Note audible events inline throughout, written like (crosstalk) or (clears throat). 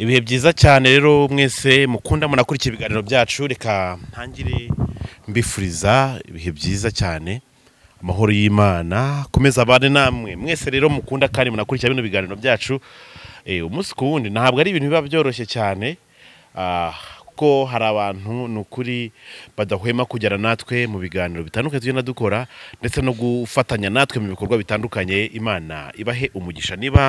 ibihe byiza cyane rero mwese mukunda munakurikiye ibiganiro byacu reka ntangire mbifuriza ibihe byiza cyane amahoro y'imana komeza abane namwe mwese rero mukunda kandi munakurikira bino biganiro byacu eh, umunsi ku wundi ntabwo ari ibintu biba byoroshye cyane ah, ko hari abantu ni ukuri badahwema kugera natwe mu biganiro bitandukanye tugenda dukora ndetse no gufatanya natwe mu bikorwa bitandukanye imana ibahe umugisha niba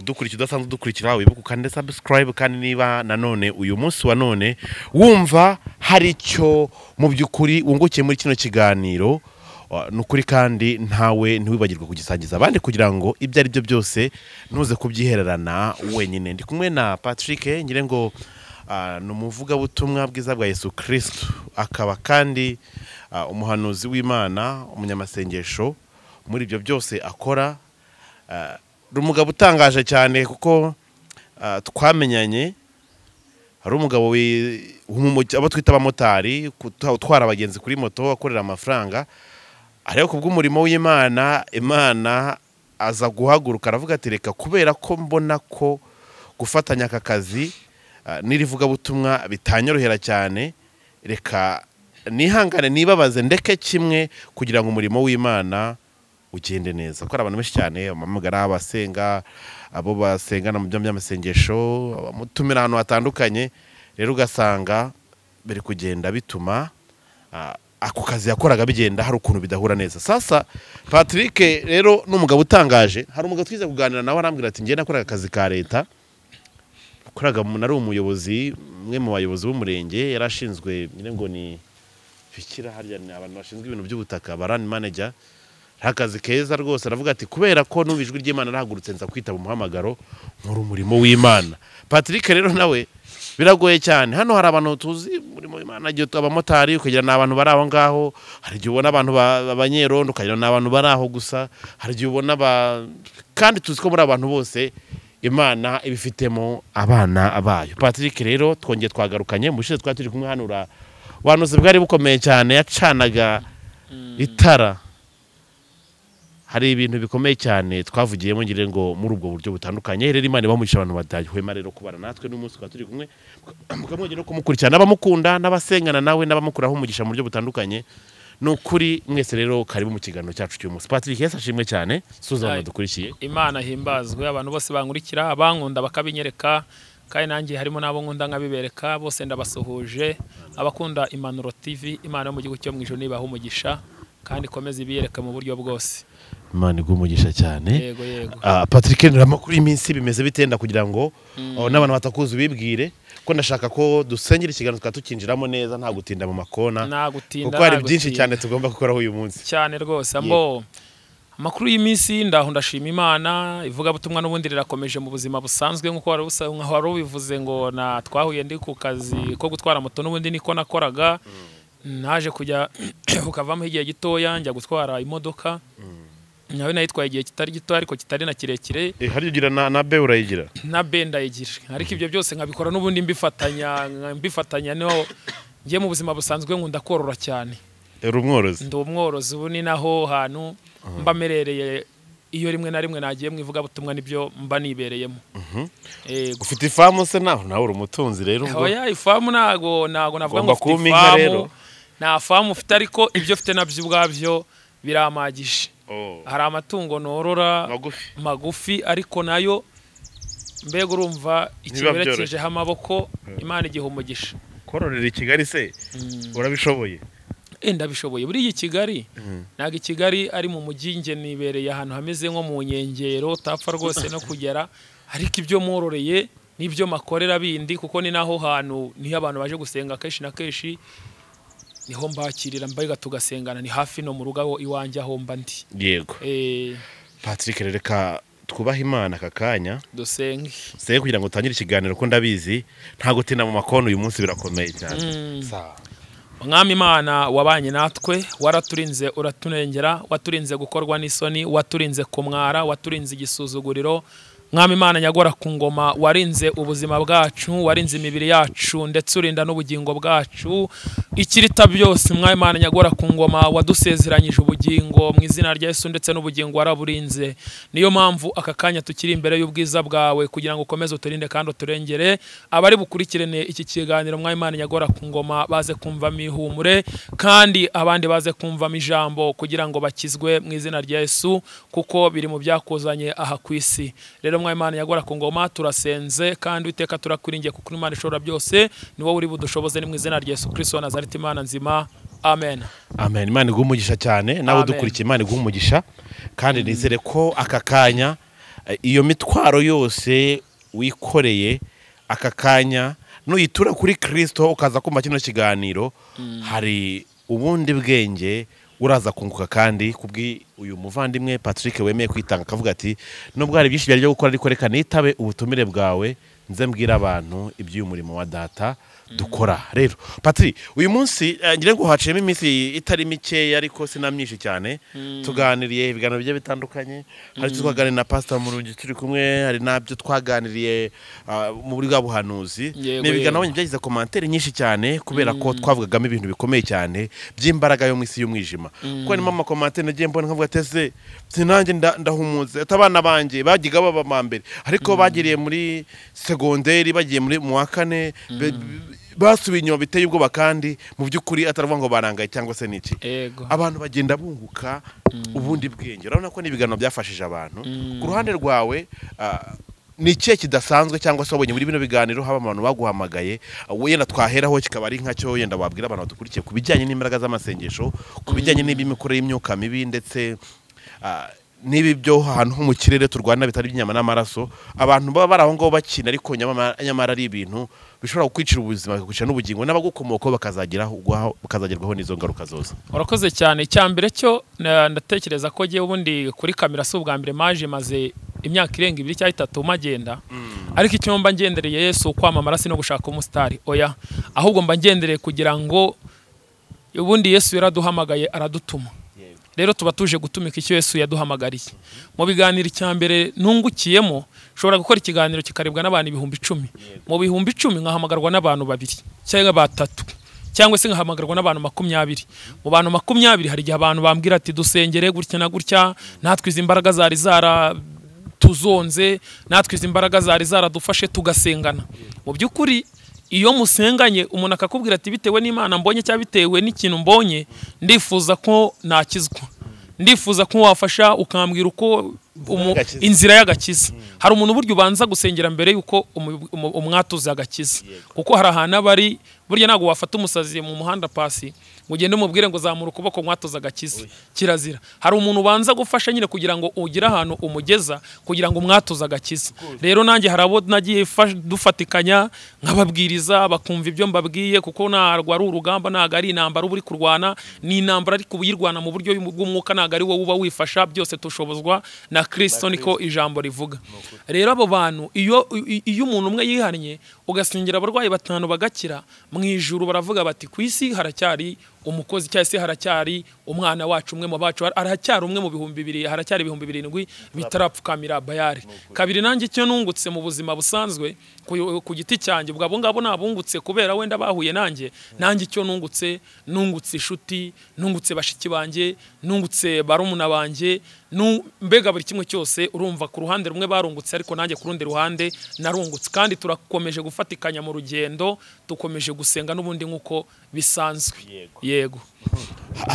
udukurikira udasanzwe udukurikira wibuke ukande sabusikarayibu kandi niba nanone uyu munsi wa none wumva hari icyo mu by'ukuri wungukiye muri kino kiganiro uh, ni ukuri kandi ntawe ntiwibagirwe kugisangiza abandi kugira ngo ibyo ari byo byose ntuze kubyihererana wenyine ndi kumwe na patrick ngire ngo uh, ni umuvugabutumwa bwiza bwa yesu kirisitu akaba kandi uh, umuhanuzi w'imana umunyamasengesho muri ibyo byose akora ni umugabo utangaje cyane kuko ah, twamenyanye hari umugabo abo twita abamotari utwara abagenzi kuri moto akorera amafaranga ariko kubw'umurimo w'imana imana aza guhaguruka aravuga ati reka kubera ko mbona ko gufatanya aka kazi ah, n'irivugabutumwa bitanyorohera cyane reka nihangane nibabaze ndeke kimwe kugira ngo umurimo w'imana ugende neza kuko abantu benshi cyane abamamagara abasenga abo basengana mu by'amasengesho abamutumira ahantu hatandukanye rero ugasanga biri kugenda bituma ako kazi yakoraga bigenda hari ukuntu bidahura neza sasa patrick rero n'umugabo utangaje hari umugabo twize kuganira nawe arambwira ati njye nakoraga akazi ka leta nakoraga nari umuyobozi umwe mu bayobozi b'umurenge yarashinzwe ngo ni bikira harya abantu bashinzwe ibintu by'ubutaka barani manager ari akazi keza rwose aravuga ati kubera ko n'ubu ijwi ry'imana arahagurutse nza kwitaba umuhamagaro nkora umurimo w'imana patrick rero nawe biragoye cyane hano hari abantu tuzi umurimo w'imana igihe abamotari ukagira ni abantu bari aho ngaho hari igihe ubona abantu b'abanyerondo ukagira ni abantu bari aho gusa hari igihe ubona kandi tuzi ko muri abantu bose imana ibifitemo abana bayo patrick rero twongeye twagarukanye mu bishize twari turi kumwe hano urabanuze bwari bukomeye cyane yacanaga mm. itara hari ibintu bikomeye cyane twavugiyemo ngire ngo muri ubwo buryo butandukanye rero imana ibamugisha abantu badahwema rero kubara natwe n'umunsi twaba turi kumwe (clears throat) mukamwongera no kumukurikirana n'abamukunda n'abasengana nawe n'abamukuraho umugisha mu buryo butandukanye ni ukuri mwese rero karibu mu kiganiro cyacu cy'uyu patrick hese ashimwe cyane suzana dukurikiye imana himbazwe abantu bose bankurikira abankunda bakabinyereka kandi nanjye harimo n'abo nkunda nkabibereka bose ndabasuhuje abakunda impanuro tv imana yo mu gihugu cyo mu ijoro nibaha umugisha kandi ikomeze ibiyereka mu buryo bwose imana umugisha cyane ah, patrick nirama kuri iyi bimeze bitenda kugira ngo mm. n'abantu batakuzi bibwire ko ndashaka ko dusengera ikiganiro tukaba tukinjiramo neza nta gutinda mu makona kuko hari byinshi cyane tugomba gukoraho uyu munsi cyane rwose ambo amakuru y'iminsi ndaho ndashima imana ivugabutumwa n'ubundi rirakomeje mu buzima busanzwe nk'uko wari ubivuze ngo na twahuye ndi ku kazi ko gutwara moto n'ubundi niko nakoraga mm. naje kujya (clears throat) kukavamo igihe gitoya njya gutwara imodoka mm. nawe nayitwaye igihe kitari gito ariko kitari na kirekire eh, hari ugira na be urayigira na be ndayigira ariko ibyo byose nkabikora n'ubundi mbifatanya mbifatanya niho ngiye mu buzima busanzwe nkunda korora cyane uri umworozi ndi umworozi ubu ni naho hantu mba merereye iyo rimwe na rimwe nagiye mu ivugabutumwa nibyo mba nibereyemo mhm. eh, ufite ifamu se nawe nawe uri umutunzi rero ubwo ifamu ntago ntago navuga ngo ufite ifamu nta famu ufite ariko ibyo ufite nabyo ubwabyo biramagije Oh. hari amatungo norora magufi ariko nayo mbega urumva ikiberekejeho amaboko imana igihe umugisha kororera i kigali se mm. urabishoboye eh, ndabishoboye buriya i kigali mm. ntabwo i kigali ari mu mujyi nge nibereye ahantu hameze nko mu nkengero utapfa rwose no kugera ariko ibyo mororeye n'ibyo makorera bindi kuko ni naho hantu niho abantu baje gusenga kenshi na kenshi niho mbakirira mbega tugasengana ni hafi no mu rugo aho iwanjye aho mba ndi yego eh. patrick reka twubahe imana aka kanya dusenge dusenge kugira ngo utangire ikiganiro ko ndabizi nta gutinda mu makono uyu munsi birakomeye cyane mm. mwami imana wabanye natwe waraturinze uratunengera waturinze gukorwa n'isoni waturinze kumwara waturinze igisuzuguriro mwami imana nyagora ku ngoma warinze ubuzima bwacu warinze imibiri yacu ndetse urinda n'ubugingo bwacu ikirita byose mwami imana nyagora ku ngoma wadusezeranyije ubugingo mu izina rya Yesu ndetse n'ubugingo waraburinze niyo mpamvu aka kanya tukiri imbere y'ubwiza bwawe kugira ngo ukomeze uturinde kandi uturengere abari bukurikirane iki kiganiro mwami imana nyagora ku ngoma baze kumva mihumure kandi abandi baze kumvamo ijambo kugira ngo bakizwe mu izina rya Yesu kuko biri mu byakuzanye aha ku isi rero mwa imana yagora ku ngoma turasenze kandi witeka turakwiringiye kuko imana ishobora byose ni wowe uri budushoboze ni mu izina rya yesu kirisito nazarite imana nzima amen amen imana iguha umugisha cyane nawe udukurikiye imana iguha umugisha kandi mm-hmm. nizere ko aka kanya eh, iyo mitwaro yose wikoreye aka kanya nuyitura kuri kirisito ukaza kumva kino kiganiro mm. hari ubundi bwenge uraza kunguka kandi kubwi uyu muvandimwe patrick wemeye kwitanga akavuga ati nubwo hari byinshi byari byo gukora ariko reka nitabe ubutumire bwawe nze mbwira abantu iby'uyu murimo wa data dukora rero patiri uyu munsi eh, ngira ngo haciyemo iminsi itari mikeya ariko sinamyinshi cyane mm. tuganiriye ibiganiro bigiye bitandukanye hari icyo mm. twaganiriye na pasita murungi turi kumwe hari n'abyo twaganiriye ah, mu buryo bwa buhanuzi ni ibiganiro byagize komantere nyinshi cyane kubera ko mm. twavugagamo ibintu bikomeye cyane by'imbaraga yo mu isi y'umwijima kuko harimo amakomantere nagiye mbona nkavuga tese sinange ndahumutse abana banjye bagiga baba mbere ariko bagiriye muri segonderi bagiye muri mu wa kane basubiye inyuma biteye ubwoba kandi mu by'ukuri ataravuga ngo barangaye cyangwa se n'iki abantu bagenda bunguka mm. ubundi bwenge urabona ko n'ibiganiro byafashije abantu mm. ku ruhande rwawe ah, ni ikihe kidasanzwe cyangwa se wabonye muri bino biganiro haba abantu baguhamagaye ah, wenda twaheraho kikaba ari nka cyo wenda wabwira abantu badukurikiye ku bijyanye n'imbaraga z'amasengesho ku bijyanye mm. n'iby'imikorere y'imyuka mibi ndetse ah, n'ibi byo ahantu ho mu kirere turwana bitari iby'inyama n'amaraso abantu baba bari aho ngaho bakina ariko nyamara ari ibintu bishobora gukwicira ubuzima bikagucira n'ubugingo n'abagukomokaho bakazagerwaho n'izo ngaruka zose urakoze cyane icya mbere cyo ndatekereza ko ngewe ubundi kuri kamera si ubwa mbere maje maze imyaka irenga ibiri cyangwa itatu magenda mm. ariko icyo mba ngendereye yesu kwamamara si no gushaka umusitari oya ahubwo mba ngendereye kugira ngo ubundi yesu yaraduhamagaye aradutuma rero tuba tuje gutumika icyo yesu yaduhamagariye mu biganiro icya mbere nungukiyemo ushobora gukora ikiganiro kikaribwa n'abantu ibihumbi icumi mu bihumbi icumi nkahamagarwa n'abantu babiri cyangwa batatu cyangwa se nkahamagarwa n'abantu makumyabiri mu bantu makumyabiri hari igihe abantu bambwira ati dusengere gutya na gutya natwe izi imbaraga zari zara tuzonze natwe izi imbaraga zari zaradufashe tugasengana mu by'ukuri iyo musenganye umuntu akakubwira ati bitewe n'imana mbonye cyangwa bitewe n'ikintu mbonye ndifuza ko nakizwa ndifuza ko wafasha ukambwira uko inzira y'agakiza mm. hari umuntu uburyo ubanza gusengera mbere y'uko umwatuza agakiza kuko hari ahantu aba ari burya ntabwo wafata umusazi mu muhanda pasi mugende umubwire ngo zamura ukuboko mwatoza agakiza kirazira hari umuntu ubanza gufasha nyine kugira ngo ugire ahantu umugeza kugira ngo mwatoza agakiza rero nanjye hari abo nagiye dufatikanya nk'ababwiriza bakumva ibyo mbabwiye kuko ntabwo ari urugamba ntabwo ari intambara uba uri kurwana ni intambara ariko uyirwana mu buryo bw'umwuka ntabwo ari wowe uba wifasha byose tushobozwa na kirisito niko ijambo rivuga rero abo bantu iyo iyo umuntu umwe yihannye ugasingira abarwayi batanu bagakira mu ijuru baravuga bati ku isi haracyari umukozi cyangwa se haracyari umwana wacu umwe mu bacu haracyari umwe mu bihumbi bibiri haracyari ibihumbi birindwi bitarapfukamira bayari kabiri nanjye icyo nungutse mu buzima busanzwe ku giti cyanjye ubwo abo nabungutse kubera wenda bahuye nanjye nanjye icyo nungutse nungutse inshuti nungutse bashiki banjye nungutse barumuna banjye mbega buri kimwe cyose urumva ku ruhande rumwe barungutse ariko nanjye ku rundi ruhande narungutse kandi turakomeje gufatikanya mu rugendo dukomeje gusenga n'ubundi nk'uko bisanzwe yego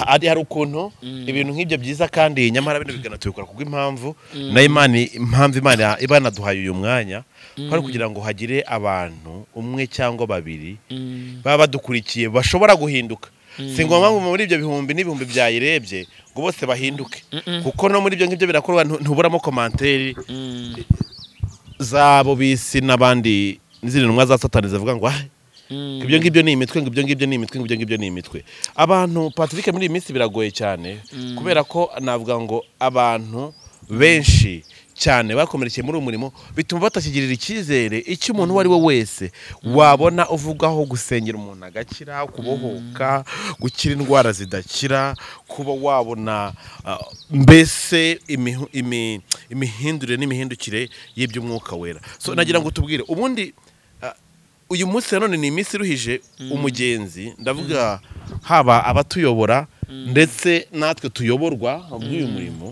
hari ukuntu mm. ibintu nk'ibyo byiza kandi nyamara bino bigana tubikora kubwo impamvu mm. na imana impamvu imana ibanaduhaye uyu mwanya hari mm. kugira ngo hagire abantu umwe cyangwa babiri baba badukurikiye bashobora guhinduka Mm. si ngombwa muri ibyo bihumbi n'ibihumbi byayirebye ngo bose bahinduke mm, mm. kuko no muri ibyo ngibyo birakorwa ntuburamo komanteri zabo bisi n'abandi n'izindi ntumwa za satani zivuga ngo ibyo ngibyo ni imitwe ngo ibyo ngibyo ni imitwe ngo ibyo ngibyo ni imitwe abantu patrick muri iyi minsi biragoye cyane kubera ko navuga ngo abantu benshi cyane bakomerekeye muri uwo murimo bituma batakigirira icyizere icyo umuntu uwo ari we wese wabona uvugaho gusengera umuntu agakira kubohoka gukira indwara zidakira kuba wabona ah, mbese imihindurire n'imihindukire y'iby'umwuka wera so nagira ngo tubwire ubundi ah, uyu munsi nanone ni iminsi iruhije mm. umugenzi ndavuga haba abatuyobora mm. ndetse natwe tuyoborwa muri uyu mm. murimo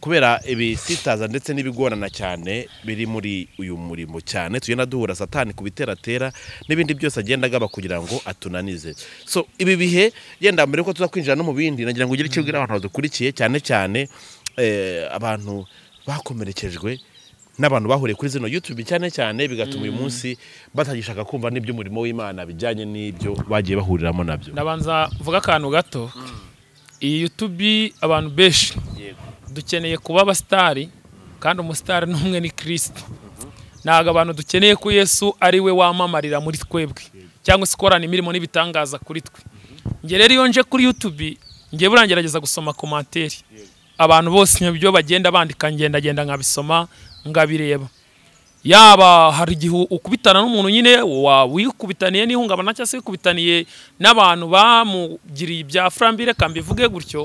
kubera ibisitaza ndetse n'ibigorana cyane biri muri uyu murimo cyane tugenda duhura satani ku biteratera n'ibindi byose agenda agaba kugira ngo atunanize so ibi bihe yenda mbere ko tuza kwinjira no mu bindi nagira ngo ugire icyo ubwira abantu badukurikiye cyane cyane eh, abantu bakomerekejwe n'abantu bahuriye kuri zino yutube cyane cyane bigatuma uyu mm. munsi batagishaka kumva n'iby'umurimo w'imana bijyanye n'ibyo bagiye bahuriramo nabyo nabanza mvuga akantu gato mm. iyi yutube abantu benshi yego dukeneye kuba abasitari kandi umusitari n’umwe ni kirisito ntabwo abantu dukeneye ko yesu ari we wamamarira muri twebwe cyangwa se ukorana imirimo n'ibitangaza kuri twe njye rero iyo nje kuri yutubi njye burangerageza gusoma komantere abantu bose ibyo bagenda bandika ngendagenda nkabisoma nkabireba yaba hari igihe ukubitana n'umuntu nyine wikubitaniye n'ihungabana cyangwa se wikubitaniye n'abantu bamugiriye ibya furambire kambivuge gutyo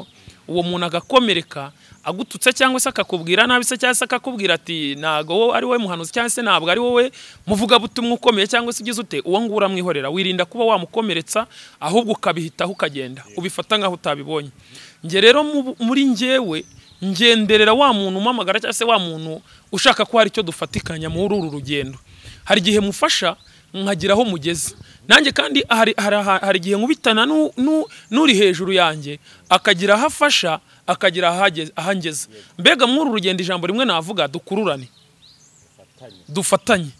uwo muntu agakomereka agututse cyangwa se akakubwira nabi se cyangwa se akakubwira ati ntabwo ari wowe muhanuzi cyangwa se ntabwo ari wowe muvuga butumwa ukomeye cyangwa se ugize ute uwo nguwo uramwihorera wirinda kuba wamukomeretsa ahubwo ukabihitaho ukagenda ubifata nkaho utabibonye nge rero muri njyewe ngenderera wa muntu umamagara cyangwa se wa muntu ushaka ko hari icyo dufatikanya muri uru rugendo hari igihe mufasha nkagera aho mugeze nanjye kandi hari igihe nkubitana n'uri hejuru yanjye akagira aho afasha akagira aho angeza mbega muri rugendo ijambo rimwe navuga dukururane dufatanye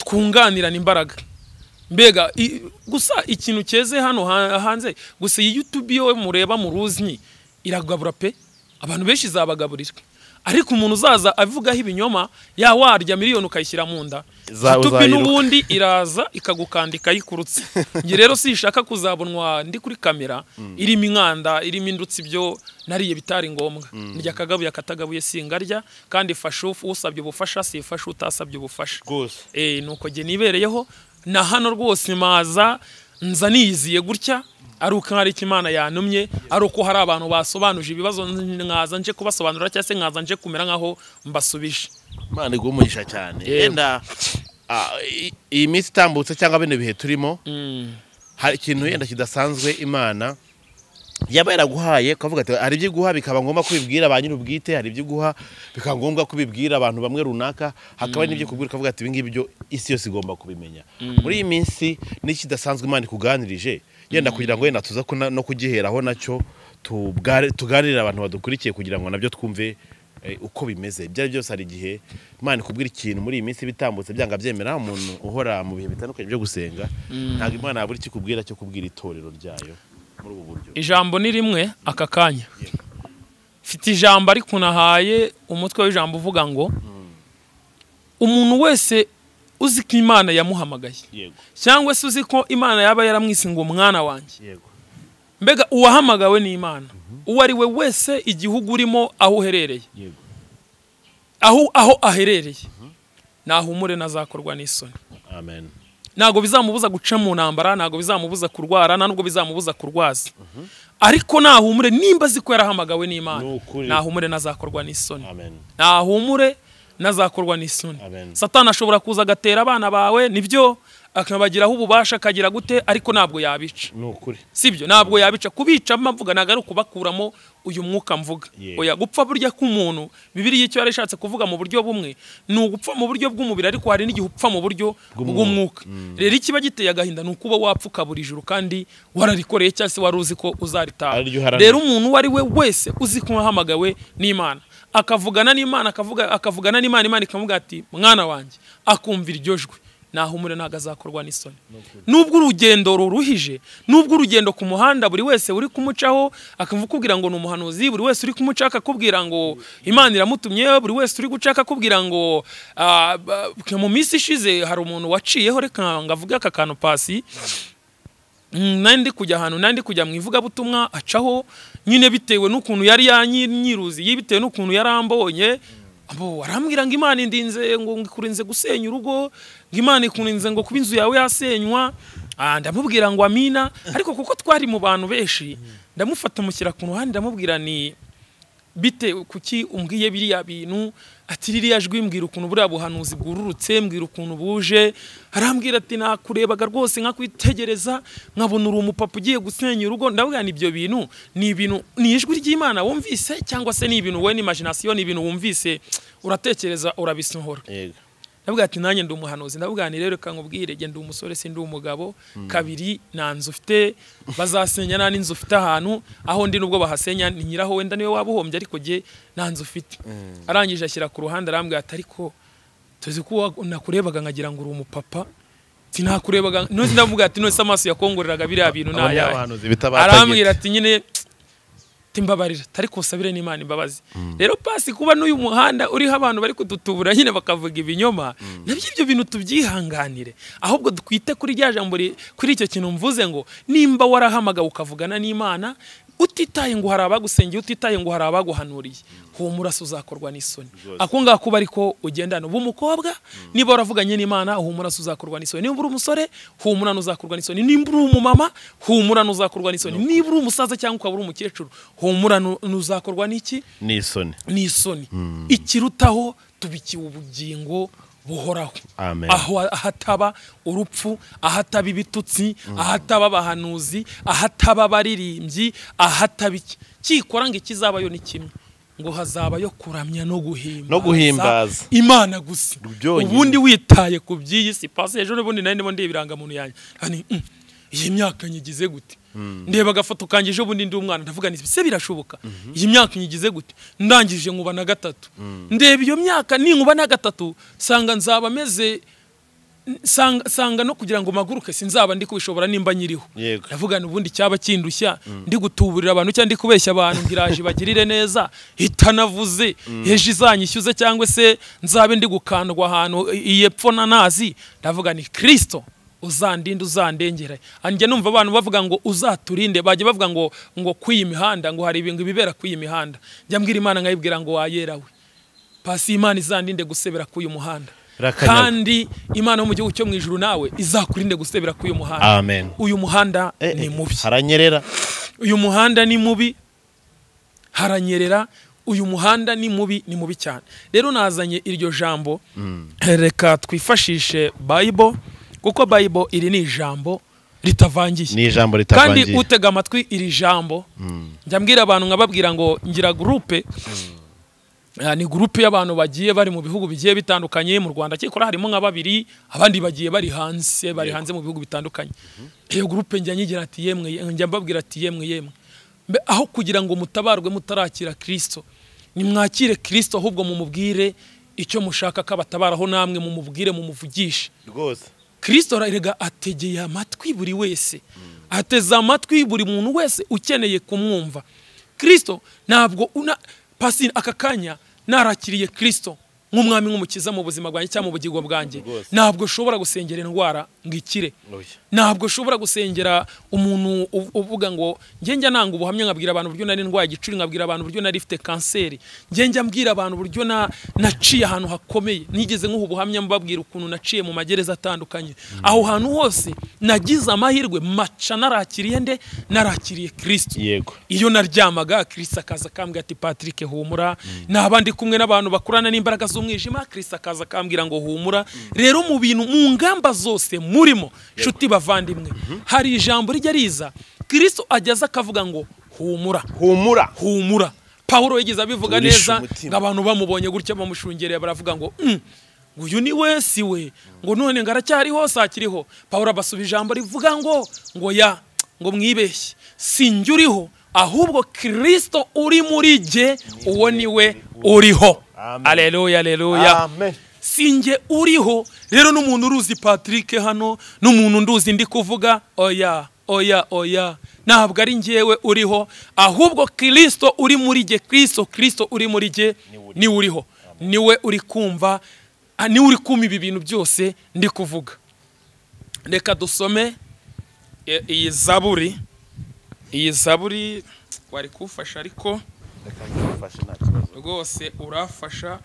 twunganirane imbaraga mbega gusa ikintu cyeze hano hanze gusa iyi yutubi yo mureba mu ruzi iragabura pe abantu benshi izabagaburirwa ariko umuntu uzaza avugaho ibinyoma ya warya miliyoni ukayishyira mu nda tupi n'ubundi iraza ikagukanda ikayikurutse njye rero sishaka kuzabonwa ndi kuri kamera mm. irimo inkanda irimo indutsi ibyo nariye bitari ngombwa mm. njya akagabuye akatagabuye singarya kandi fasha usabye ubufasha sifasha utasabye ubufasha rwose eh, nuko njye nibereyeho na hano rwose maza nza niyiziye gutya ari uko hari icyo imana yanumye ari uko hari abantu basobanuje ibibazo nkaza nje kubasobanura cyangwa se nkaza nje kumera nkaho mbasubije imana iguha umugisha cyane yenda ah, iyi minsi itambutse cyangwa bino bihe turimo mm. hari ikintu yenda kidasanzwe imana yaba yaraguhaye ukavuga ati hari ibyo iguha bikaba ngombwa ko ubibwira ba nyir'ubwite hari ibyo iguha bikaba ngombwa kubibwira abantu bamwe runaka hakaba mm. n'ibyo kubwira ukavuga ati ibingibi byo isi yose igomba kubimenya mm. muri iyi minsi n'ikidasanzwe imana ikuganirije yenda kugira ngo wenda tuza no kugiheraho nacyo tuganirire abantu badukurikiye kugira ngo nabyo twumve eh, uko bimeze ibyo ari byose hari igihe imana ikubwira ikintu muri iyi minsi bitambutse byanga byemera umuntu uhora mu bihe bitandukanye byo gusenga mm. ntabwo imana yabura ikikubwira cyo kubwira itorero ryayo muri ubu buryo ijambo ni rimwe aka kanya mfite ijambo ariko unahaye umutwe w'ijambo uvuga ngo mm. umuntu wese uzi ko imana yamuhamagaye cyangwa se uzi ko imana yaba yaramwise ngo mwana wanjye mbega uwahamagawe ni imana mhm. uwo ari we wese igihugu urimo aho uherereye aho aho aherereye mhm. nahumure nazakorwa n'isoni ntabwo bizamubuza guca mu ntambara ntabwo bizamubuza kurwara nta nubwo bizamubuza kurwaza mhm. ariko nahumure nimba azi ko yarahamagawe n'imana nahumure nazakorwa n'isoni nahumure n'azakorwa n'isoni satana ashobora kuza agatera abana bawe nibyo akabagiraho ububasha akagira gute ariko ntabwo yabica si byo ntabwo yabica kubica mvuga ntabwo ari ukubakuramo uyu mwuka mvuga oya gupfa burya k'umuntu bibiri icyo yari ishatse kuvuga mu buryo bumwe ni ugupfa mu buryo bw'umubiri ariko hari n'igihe upfa mu buryo bw'umwuka mm. rero ikiba giteye agahinda ni ukuba wapfuka buri joro kandi wararikoreye cyangwa se wari uzi ko uzaritaha rero umuntu uwo ari we wese uzi kumuhamagawe n'imana akavugana n'imana akavuga akavugana n'imana imana ikamubwira ati mwana wanjye akumva iryo jwi nahumure ntabwo azakorwa n'isoni nubwo urugendo ruruhije nubwo urugendo ku muhanda buri wese uri kumucaho akakubwira ngo ni umuhanuzi buri wese uri kumuca akakubwira ngo imana iramutumye buri wese uri guca akakubwira ngo ah, mu minsi ishize hari umuntu waciyeho reka ngo avuge aka kantu pasi mm, nandi kujya ahantu nandi kujya mu ivugabutumwa acaho nyine bitewe n'ukuntu yari yanyiruziye yibitewe n'ukuntu yarambonye ambonye arambwira ngo imana indinze ngo ikurinze gusenya urugo ngo imana ikurinze ngo kuba inzu yawe yasenywa ah, ndamubwira ngo amina ariko kuko twari mu bantu benshi ndamufata mushyira ku ruhande ndamubwira ni bitewe kuki umbwiye biriya bintu ati ririya jwi mbwira ukuntu buriya buhanuzi bwururutse mbwira ukuntu buje arambwira ati nakurebaga rwose nkakwitegereza nkabona uri umupapa ugiye gusenya urugo ndavuga ni ibyo bintu ni ibintu ni ijwi ry'imana wumvise cyangwa se ni ibintu we ni imagination ni ibintu wumvise uratekereza urabisohora ndavuga ati nanjye ndi umuhanuzi ndavuga rero reka nkubwire ndi umusore si ndi umugabo hmm. kabiri nta nzu ufite bazasenya nta n'inzu ufite ahantu aho ndi nubwo bahasenya ni nyiraho wenda niwe waba uhombye ariko jye nta nzu ufite hmm. arangije ashyira ku ruhande arambwira ati ariko tuzi ko nakurebaga nkagira ngo uri umupapa sinakurebaga ntuzi ndavuga ati none amaso yakongoreraga biriya bintu ni arambwira ati nyine timbabarira tari kusabire n'imana imbabazi rero pasi kuba n'uyu muhanda uriho abantu bari kudutubura nyine bakavuga ibinyoma nabyo ibyo bintu tubyihanganire ahubwo twite kuri rya jambo kuri icyo kintu mvuze ngo nimba warahamagara ukavugana n'imana utitaye ngo hari abagusengeye utitaye ngo hari abaguhanuriye humuraso uzakorwa n'isoni ako ngako uba ariko ugendana ubu umukobwa niba waravuganye n'imana humuraso uzakorwa n'isoni niba uri umusore humurana uzakorwa n'isoni niba uri umumama humurana uzakorwa n'isoni niba uri umusaza cyangwa ukaba uri umukecuru humura uzakorwa n'iki n'isoni n'isoni hmm. ikirutaho tubikiwe ubugingo buhoraho aho ahataba urupfu ahataba ibitutsi ahataba abahanuzi ahataba abaririmbyi ahataba iki kikora ngo ikizabayo ni kimwe ngo hazabayo kuramya no guhimbaza no guhimbaza imana gusa ubundi witaye ku by'iyi si pasi ejo bundi nari ndimo ndiye ibirangamuntu yanjye mm, iyi myaka nyigize gute hmm. ndeba agafoto kanjye ejo bundi ndi umwana ndavuga nti se birashoboka mhm. iyi myaka nyigize gute ndangije nkuba na gatatu hmm. ndeba iyo myaka ninkuba na gatatu sanga nzaba ameze sanga no kugira ngo mpaguruke sinzaba ndi kubishobora nimba nyiriho ndavuga ubundi cyaba kindushya hmm. ndi gutuburira abantu cyangwa ndi kubeshya abantu ngiraje bagirire neza itanavuze ejo izanyishyuze cyangwa se nzabe ndi gukandwa ahantu iyepfo na nazi ndavuga ni kirisito uzandinde uzandengere njye numva abantu bavuga ngo uzaturinde bajya bavuga ngo ngo kw'iyi mihanda ngo hari ibintu bibera kw'iyi mihanda njya mbwira imana nkayibwira ngo wayerawe pasi imana izandinde gusebera uyu muhanda kandi imana yo mu gihugu cyo mu ijuru nawe izakurinde gusebera k'uyu muhanda uyu muhanda eh, eh, ni mubi haranyerera uyu muhanda ni mubi haranyerera uyu muhanda ni mubi ni mubi cyane rero nazanye iryo jambo mm. reka twifashishe bayibo kuko bayibo iri ni ijambo ritavangiye ni ijambo ritavangiye kandi utega amatwi iri jambo hmm. njya mbwira abantu nkababwira ngo ngira gurupe hmm. ah, ni gurupe y'abantu bagiye bari mu bihugu bigiye bitandukanye mu rwanda cyikora harimo nka babiri abandi bagiye bari hanze bari hanze mu bihugu bitandukanye hmm. iyo gurupe njya nyigira ati yemwe njya mbabwira ati yemwe yemwe aho kugira ngo mutabarwe mutarakira kirisito nimwakire kirisito ahubwo mumubwire icyo mushaka ko abatabaraho namwe mumubwire mumuvugishe rwose kirisito ararega ategeye amatwi buri wese ateze amatwi buri muntu wese ukeneye kumwumva kirisito ntabwo una pasi aka kanya narakiriye kirisito nk'umwami nk'umukiza mu buzima bwanjye cyangwa mu bugingo bwanjye ntabwo ushobora gusengera indwara ngo ikire ntabwo ushobora gusengera umuntu uvuga ngo njya nanga ubuhamya nkabwira abantu uburyo nari ndwaye igicuri nkabwira abantu uburyo nari ifite kanseri njya mbwira abantu uburyo naciye ahantu hakomeye nigeze nk'ubu buhamya mbabwira ukuntu naciye mu magereza atandukanye mm. aho hantu hose nagize amahirwe maca narakiriye nde narakiriye kirisiti iyo naryamaga kirisiti akaza akambwira ati patrick humura mm. ni abandi kumwe n'abantu bakurana n'imbaraga zo umwijima kirisita akaza akambwira ngo humura rero mu bintu mu ngamba zose murimo nshuti bavandimwe mhm. hari ijambo rijya riza kirisito ageze akavuga ngo humura humura humura paul yigeze abivuga neza ngo abantu bamubonye gutya bamushungereye baravuga ngo mm, uyu ni we si we ngo none ngo aracyariho si akiriho paul ijambo rivuga ngo ngo ya ngo mwibeshye si uriho ahubwo kirisito uri muri jye uwo ni we uriho aleluya aleluya sinjye uriho rero n'umuntu uruzi patrick hano n'umuntu nduzi ndi kuvuga oya oya oya ntabwo ari ngewe uriho ahubwo kirisito uri muri jye kirisito kirisito uri muri jye niwe uriho niwe uri kumva niwe uri kumva ibi bintu byose ndi kuvuga reka dusome e, iyi zaburi iyi zaburi wari kuwufasha ariko rwose urafasha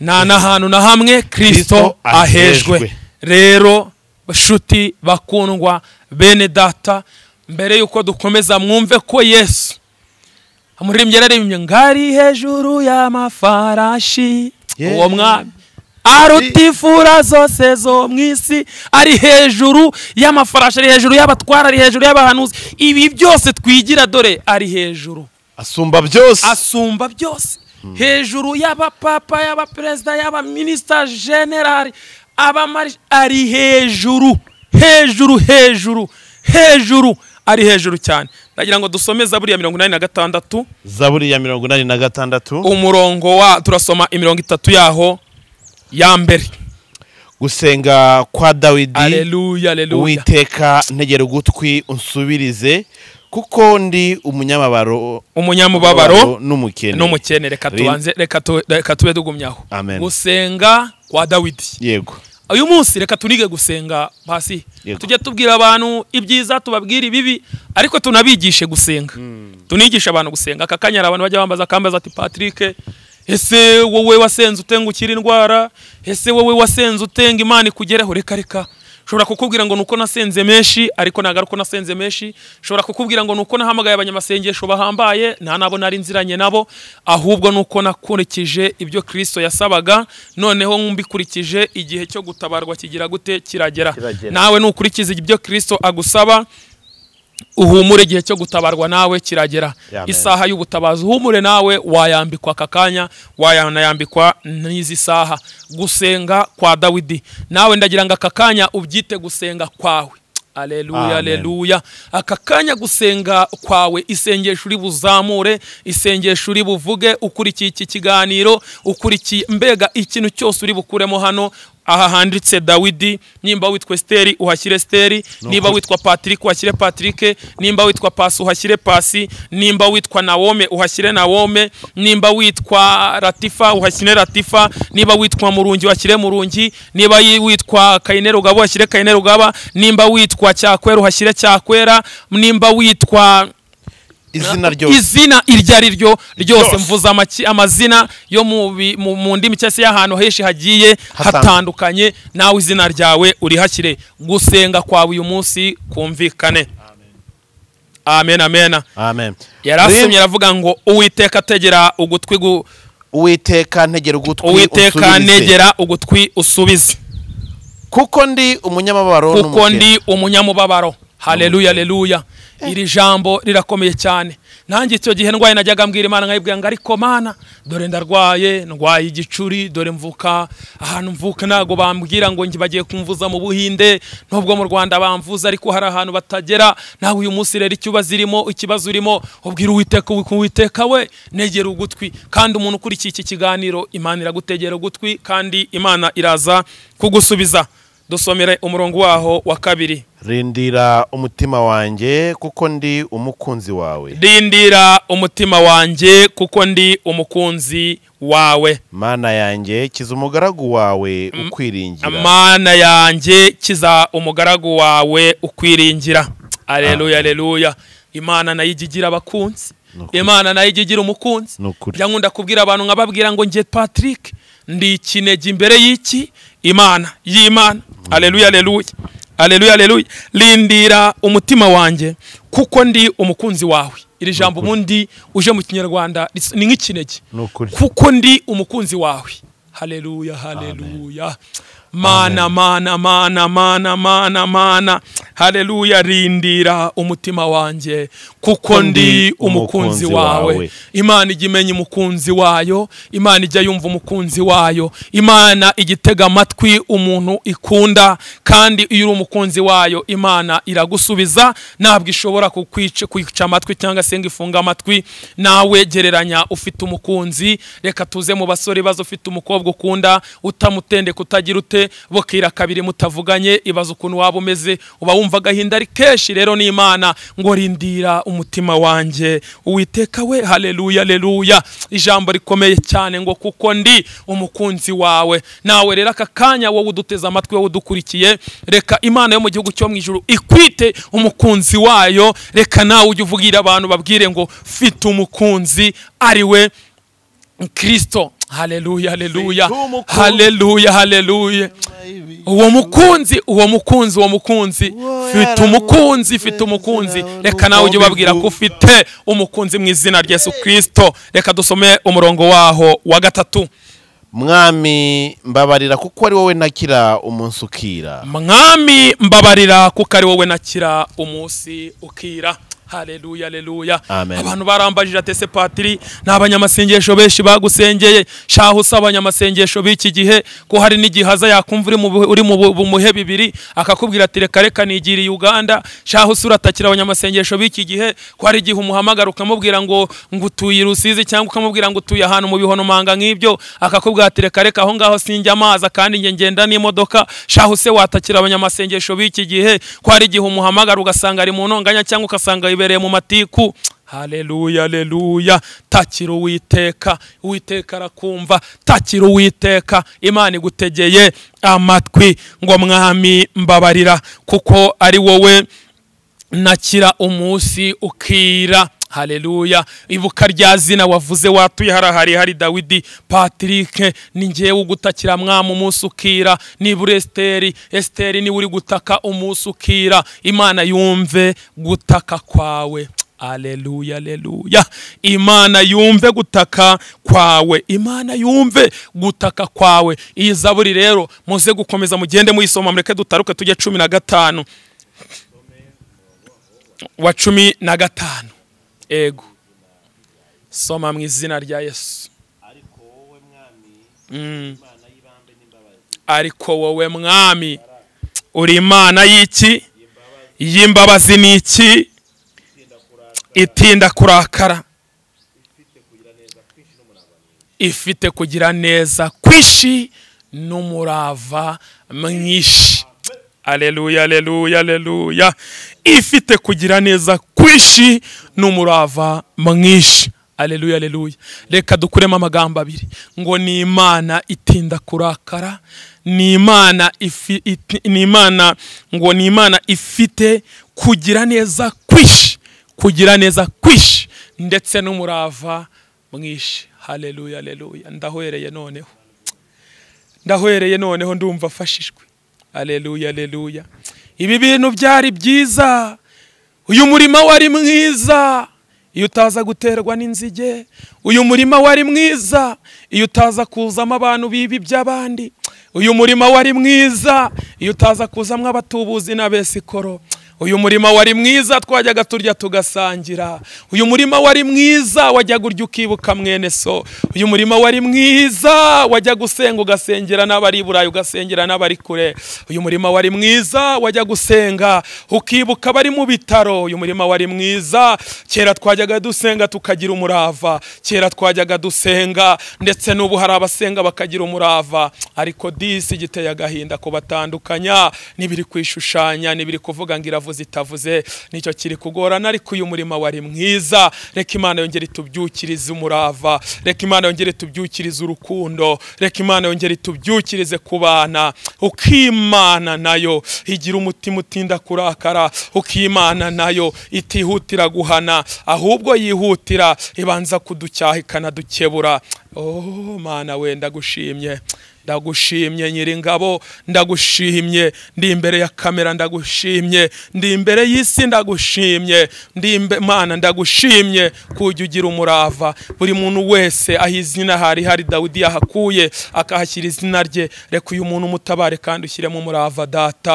nta na hantu na hamwe Kristo ahejwe rero shuti bakundwa bene data mbere y'uko dukomeza mwumve ko yesu amuririmbyi yararembye ari hejuru y'amafarashi uwo mwami aruta ifura zose zo mu isi ari hejuru y'amafarashi ari hejuru y'abatwara ari hejuru y'abahanuzi ibi byose twigira dore ari hejuru asumba byose asumba byose hejuru y'abapapa y'abaperezida y'abaminisita generali abamari ari hejuru hejuru hejuru hejuru ari hejuru cyane ndagira ngo dusome zaburiya mirongo inani na gatandatu zaburiya mirongo inani na gatandatu umurongo wa turasoma imirongo itatu yaho ya mbere gusenga kwa dawidi uwiteka ntegera ugutwi unsubirize kuko ndi umunyamabaro umunyamubabaro n'umukene n'umukene reka tubanze reka tube tugumyaho gusenga kwa dawidi yego uyu munsi reka tunige gusenga hasi tujye tubwira abantu ibyiza tubabwire ibibi ariko tunabigishe gusenga hmm. tunigishe abantu gusenga aka kanya abantu bajya bambaza akambaza ati patrick ese wowe wasenze utenga ukira indwara ese wowe wasenze utenga imana ikugereho reka reka nshobora kukubwira ngo nuko nasenze menshi ariko ntabwo ari uko nasenze menshi shobora kukubwira ngo nuko nahamagaye abanyamasengesho bahambaye nta nabo nari nziranye nabo ahubwo nuko nakurikije ibyo Kristo yasabaga noneho mbikurikije igihe cyo gutabarwa kigira gute kiragera nawe nukurikiza ibyo Kristo agusaba uhumure igihe cyo gutabarwa nawe kiragera isaha y'ubutabazi uhumure nawe wayambikwa aka kanya wayanayambikwa n'izi saha gusenga kwa dawidi nawe ndagira ngo aka kanya ubyite gusenga kwawe aleluya aleluya aka kanya gusenga kwawe isengesho uri buzamure isengesho uri buvuge ukurikiye iki kiganiro ukurikiye mbega ikintu cyose uri bukuremo hano aha handitse dawidi nimba witwa esiteri uhashyire esiteri niba witwa patrick uhashyire patrick nimba witwa pasi uhashyire pasi nimba witwa nawome uhashyire nawome nimba witwa Ratifa uhashyire Ratifa niba witwa murungi uhashyire murungi niba witwa kayineri ugaba uhashyire kayineri ugaba nimba witwa cyakwera uhashyire cyakwera nimba witwa izina ryose izina iryo ari ryo ryose mvuza amazina yo mu ndimi cyangwa se y'ahantu henshi hagiye hatandukanye nawe izina ryawe urihakire gusenga kwawe uyu munsi kumvikane amen amen yari aravuga ngo uwiteka ategera ugutwi gu uwiteka ntegera ugutwi uwiteka negera ugutwi usubize kuko ndi umunyamubabaro kuko ndi umunyamubabaro hareruya reruya Eh. iri jambo rirakomeye cyane nanjye icyo gihe ndwaye najyaga mbwira imana nkayibwira ngo ariko mana dore ndarwaye ndwaye igicuri dore mvuka ahantu mvuka ntabwo bambwira ngo njye bagiye kumvuza mu buhinde nubwo mu rwanda bamvuza ariko hari ahantu batagera nawe uyu munsi rero ikibazo irimo ikibazo urimo ubwira uwiteka uwiteka we negera ugutwi kandi umuntu ukurikiye iki kiganiro imana iragutegera ugutwi kandi imana iraza kugusubiza dusomere umurongo waho wa kabiri rindira umutima wanjye kuko ndi umukunzi wawe rindira umutima wanjye kuko ndi umukunzi wawe mana yanjye kiza umugaragu wawe ukwiringira mana yanjye kiza umugaragu wawe ukwiringira areruya areruya imana nayo ijya igira abakunzi imana nayo ijya igira umukunzi nkunda kubwira abantu nkababwira ngo nge patrick ndi ikinege imbere y'iki imana y'imana areruya areruya aleluya aleluya lindira umutima wanjye kuko ndi umukunzi wawe iri jambo ubundi uje mu kinyarwanda ni nk'ikinege kuko ndi umukunzi wawe haleluya haleluya mana mana mana mana mana mana hareruya rindira umutima wanjye kuko ndi umukunzi wawe imana ijya imenya umukunzi wayo imana ijya yumva umukunzi wayo imana igitega amatwi umuntu ikunda kandi iyo uri umukunzi wayo imana iragusubiza ntabwo ishobora kukwica amatwi cyangwa se ngo ifunge amatwi nawe gereranya ufite umukunzi reka tuze mu basore bazo ufite umukobwa ukunda utamutende kutagira utendeka bwije bukira kabiri mutavuganye ibaza ukuntu waba umeze uba wumva agahinda ari kenshi rero n'imana ngo rindira umutima wanjye uwiteka we hareruya reruya ijambo rikomeye cyane ngo kuko ndi umukunzi wawe nawe rero aka kanya wowe uduteze amatwi wowe udukurikiye reka imana yo mu gihugu cyo mu ijoro ikwite umukunzi wayo reka nawe ujye uvugira abantu babwire ngo mfite umukunzi ari we kirisito haleluya haleluya haleluya haleluya uwo mukunzi uwo mukunzi uwo mukunzi fite umukunzi ufite umukunzi reka nawe ujye ubabwira ko ufite umukunzi mu izina rya yesu kirisito reka dusome umurongo waho wa gatatu mwami mbabarira kuko ari wowe nakira umunsi ukira mwami mbabarira kuko ari wowe nakira umunsi ukira haleluya haleluya abantu barambajije atese patiri ni abanyamasengesho benshi bagusengeye shaho usaba abanyamasengesho b'iki gihe ko hari n'igihaza yakumva uri mu muhe bibiri akakubwira ati reka reka nigiriye uganda shaho usura atakira abanyamasengesho b'iki gihe ko hari igihe umuhamagara ukamubwira ngo ngo utuye rusizi cyangwa ukamubwira ngo utuye ahantu mu bihonomanga nk'ibyo akakubwira ati reka reka aho ngaho sinjya amazi kandi njye ngenda n'imodoka shaho se watakira abanyamasengesho b'iki gihe ko hari igihe umuhamagara ugasanga ari mu ntonganya cyangwa ugasanga wibereye mu matiku haleluya haleluya takira uwiteka uwiteka arakumva takira uwiteka imana igutegeye amatwi ngo mwami mbabarira kuko ari wowe nakira umunsi ukira haleluya ibuka rya zina wavuze watuye harahari hari dawidi patrick ni ngewe ugutakira mwamu umunsi ukira nibura esiteri esiteri niwe uri gutaka umunsi ukira imana yumve gutaka kwawe aleluya aleluya imana yumve gutaka kwawe imana yumve gutaka kwawe iyi zaburi rero muze gukomeza mugende muyisoma mureke dutaruke tujye cumi na gatanu wa cumi na gatanu ego soma mu izina rya yesu ariko wowe mwami mm. uri imana y'iki y'imbabazi ni iki itinda kurakara ifite kugira neza kwinshi n'umurava mwinshi aleluya aleluya aleluya ifite kugira neza kwishi n'umurava mwinshi aleluya aleluya reka dukuremo amagambo abiri ngo ni imana itinda kurakara ni imana ni imana ngo ni imana ifite kugira neza kwishi kugira neza kwishi ndetse n'umurava mwishi haleluya aleluya ndahwereye noneho ndahwereye noneho ndumva afashijwe aleluya aleluya ibi bintu byari byiza uyu murima wari mwiza iyo utaza guterwa n'inzige uyu murima wari mwiza iyo utaza kuzamo abantu bibi by'abandi uyu murima wari mwiza iyo utaza kuzamo abatubuzi na besikoro uyu murima wari mwiza twajyaga turya tugasangira uyu murima wari mwiza wajya urya ukibuka mwene so uyu murima wari mwiza wajya gusenga ugasengera n'abari i burayi ugasengera n'abari kure uyu murima wari mwiza wajya gusenga ukibuka abari mu bitaro uyu murima wari mwiza kera twajyaga dusenga tukagira umurava kera twajyaga dusenga ndetse n'ubu hari abasenga bakagira umurava ariko disi giteye agahinda kubatandukanya n'ibiri kwishushanya n'ibiri kuvuga ngo iravuga yavuze itavuze nicyo kiri kugorana ariko uyu murimo wari mwiza reka imana yongere itubyukirize umurava reka imana yongere itubyukirize urukundo reka imana yongere itubyukirize kubana ukimana nayo igira umutima utinda kurakara ukimana nayo itihutira guhana ahubwo yihutira ibanza kuducyaha ikanadukebura oh mana wenda gushimye ndagushimye nyir'ingabo ndagushimye ndi imbere ya kamera ndagushimye ndi imbere y'isi ndagushimye ndi imana ndagushimye kujya ugira umurava buri muntu wese aho izina hari hari dawidi yahakuye akahashyira izina rye reka uyu muntu umutabare kandi ushyiremo umurava data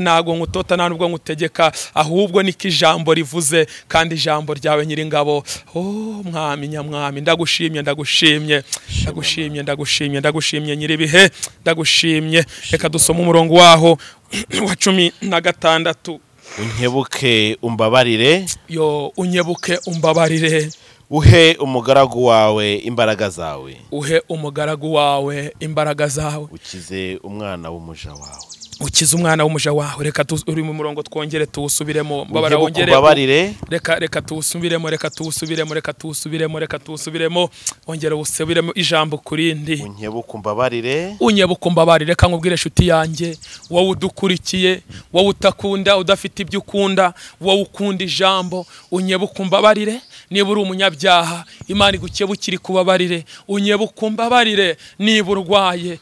ntago nkutota nta nubwo nkutegeka ahubwo niko ijambo rivuze kandi ijambo ryawe nyir'ingabo oh mwami nyamwami ndagushimye ndagushimye ndagushimye ndagushimye ndagushimye ndagushimye nyiribihe ndagushimye reka dusome umurongo waho (clears throat) wa cumi na gatandatu unyebuke umbabarire yo unkebuke umbabarire uhe umugaragu wawe imbaraga zawe uhe umugaragu wawe imbaraga zawe ukize umwana w'umuja wawe ukize umwana w'umuja wawe reka uri mu murongo twongere tuwusubiremo mbabara wongere reka reka tuwusubiremo reka tuwusubiremo reka tuwusubiremo reka tuwusubiremo wongere usubiremo ijambo kurindi unyebuka umbabarire unyebuka umbabarire reka nkubwire inshuti yanjye wowe udukurikiye wowe utakunda udafite ibyo ukunda wowe ukunda ijambo unyebuka umbabarire niba uri umunyabyaha imana igukebukire kubabarire unyebuka umbabarire niba urwaye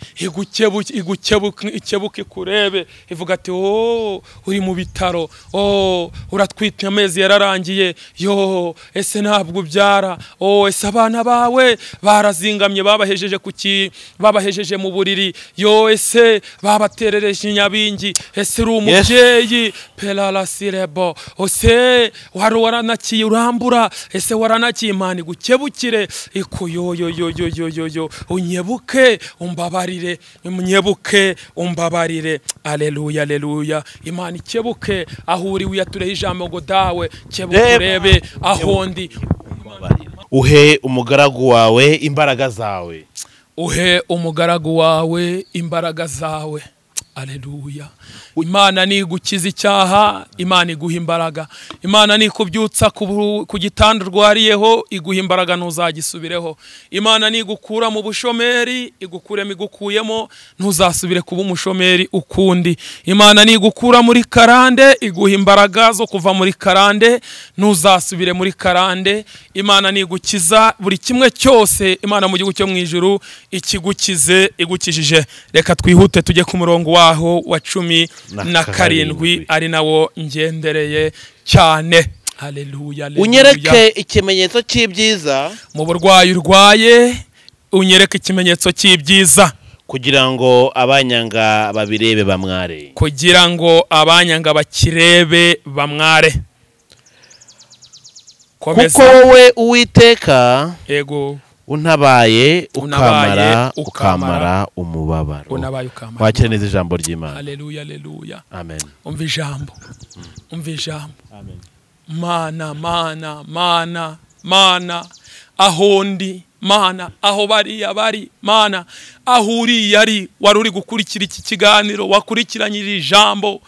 igukebuke ikure intebe ivuga ati oh uri mu bitaro oh uratwite amezi yararangiye yo ese ntabwo ubyara wowe oh, ese abana bawe barazingamye babahejeje ku ki babahejeje mu buriri yo ese babaterereje inyabingi ese uri umubyeyi perarasirebo ese wari waranakiye urambura ese waranakiye imana igukebukire ikuyoyoyoyoyoyo unyebuke umbabarire unyebuke umbabarire aleluya aleluya imana ikebuke aho uri wiyatureho ijambo ngo dawe kebuke urebe aho ndi uhe umugaragu wawe imbaraga zawe uhe umugaragu wawe imbaraga zawe areruya imana igukiza icyaha imana iguha imbaraga imana nikubyutsa ku gitanda urwariyeho iguha imbaraga ntuzagisubireho imana igukura mu bushomeri igukuremo igukuyemo ntuzasubire kuba umushomeri ukundi imana ni igukura muri karande iguha imbaraga zo kuva muri karande ntuzasubire muri karande imana nigukiza buri kimwe cyose imana mu gihugu cyo mu ijuru ikigukize igukijije reka twihute tujye ku murongo wa waho wa cumi na karindwi ari nawo ngendereye cyane unyereke ikimenyetso cy'ibyiza mu burwayi urwaye unyereke ikimenyetso cy'ibyiza kugira ngo abanyanga babirebe bamware kugira ngo abanyanga bakirebe bamware kuko wowe uwiteka yego unabaye ukamara ukamara umubabaro wakira neza ijambo ry'imana hareruya reruya umva ijambo mm. umva ijambo mana mana mana mana aho ndi mana aho bariya bari mana aho uriya ari wari uri gukurikira iki kiganiro wakurikiranyije ijambo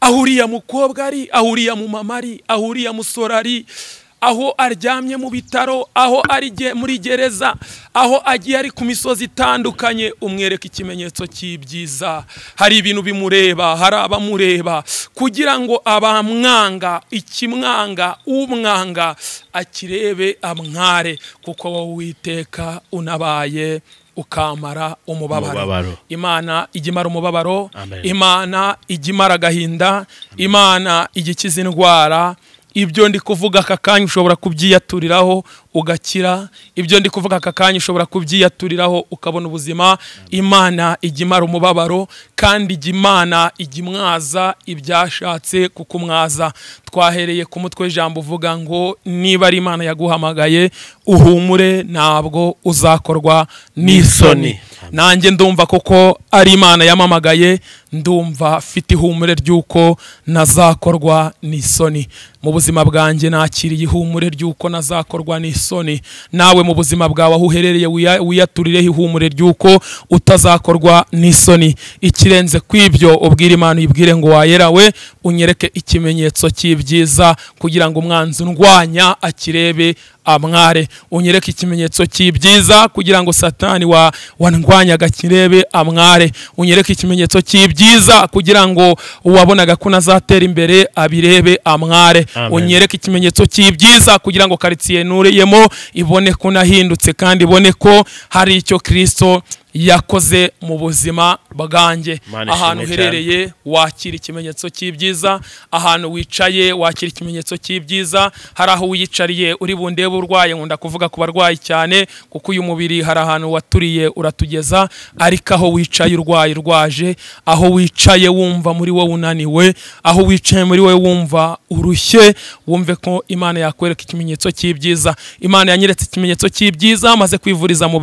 aho uriya mukobwa ari aho uriya mumama ari aho uriya musore ari aho aryamye mu bitaro aho ari muri gereza aho agiye ari ku misozi itandukanye umwereka ikimenyetso cy'ibyiza hari ibintu bimureba hari abamureba kugira ngo abamwanga ikimwanga umwanga akirebe amware kuko wowe witeka unabaye ukamara umubabaro imana igimara umubabaro imana igimara agahinda imana igikiza indwara ibyo ndi kuvuga aka kanya ushobora kubyiyaturiraho ugakira ibyo ndi kuvuga aka kanya ushobora kubyiyaturiraho ukabona ubuzima imana ijya imara umubabaro kandi ijya imana ijya imwaza ibyashatse kuko umwaza twahereye ku mutwe w'ijambo uvuga ngo niba ari imana yaguhamagaye uhumure ntabwo uzakorwa n'isoni nanjye ndumva koko ari imana yamamagaye ndumva mfite ihumure ry'uko nazakorwa n'isoni mu buzima bwanjye nakiriye ihumure ry'uko nazakorwa n'isoni nawe mu buzima bwawe aho uherereye wiyaturireho ihumure ry'uko utazakorwa n'isoni ikirenze kw'ibyo ubwira imana uyibwire ngo wayerawe unyereke ikimenyetso cy'ibyiza kugira ngo umwanzi undwanya akirebe amware ah, unyereka ikimenyetso cy'ibyiza kugira ngo satani wa wandwanyaga kirebe amware ah, unyereka ikimenyetso cy'ibyiza kugira ngo uwabonaga ko nazatera imbere abirebe amware ah, unyereka ikimenyetso cy'ibyiza kugira ngo karitsiye nuriyemo ibone ko nahindutse kandi ibone ko hari icyo kirisito yakoze mu buzima bwanjye ahantu uherereye wakira ikimenyetso cy'ibyiza ahantu wicaye wakira ikimenyetso cy'ibyiza hari aho wiyicariye uri bundebe urwaye nkunda kuvuga ku barwayi cyane kuko uyu mubiri hari ahantu waturiye uratugeza ariko aho wicaye urwaye urwaje aho wicaye wumva muri wowe unaniwe aho wicaye muri we wumva urushye wumve ko imana yakwereka ikimenyetso cy'ibyiza imana yanyeretse ikimenyetso cy'ibyiza maze kwivuriza mu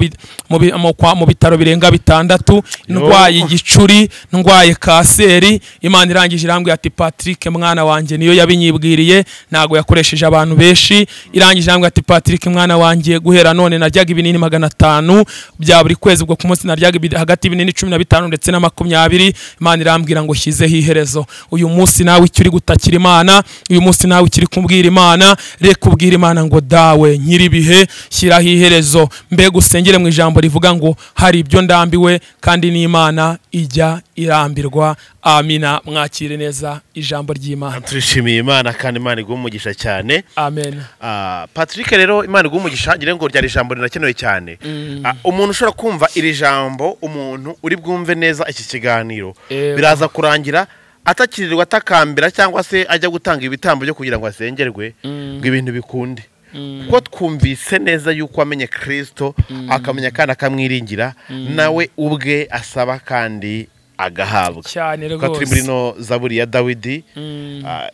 bitaro birenga bitandatu ndwaye igicuri ndwaye kanseri imana irangije irambwira ati patrick mwana wanjye niyo yabinyibwiriye ntabwo yakoresheje abantu benshi irangije irambwira ati patrick mwana wanjye guhera none naryaga ibinini magana atanu bya buri kwezi ubwo ku munsi naryaga hagati y'ibinini cumi na bitanu ndetse na makumyabiri imana irambwira ngo shyizeho iherezo uyu munsi nawe icyo uri gutakira imana uyu munsi nawe ukiri kubwira imana reka ubwira imana ngo dawe nyiri ibihe shyiraho iherezo mbega usengere mu ijambo rivuga ngo hari ibyo ndambiwe kandi n'imana ijya irambirwa amina mwakire neza ijambo ry'imana turishimiye imana kandi imana iguha umugisha cyane amen ah, patrick rero imana iguha umugisha ngira ngo ryari ijambo rirakenewe cyane mm. ah, umuntu ushobora kumva iri jambo umuntu uri bwumve neza iki kiganiro eh. biraza kurangira atakirirwa atakambira cyangwa se ajya gutanga ibitambo byo kugira ngo asengerwe mm. ngo ibintu bikunde Mm. kuko twumvise neza yuko amenye kirisito mm. akamenya kandi akamwiringira mm. nawe ubwe asaba kandi agahabwa cyane rwose turi muri no zaburi ya dawidi ah,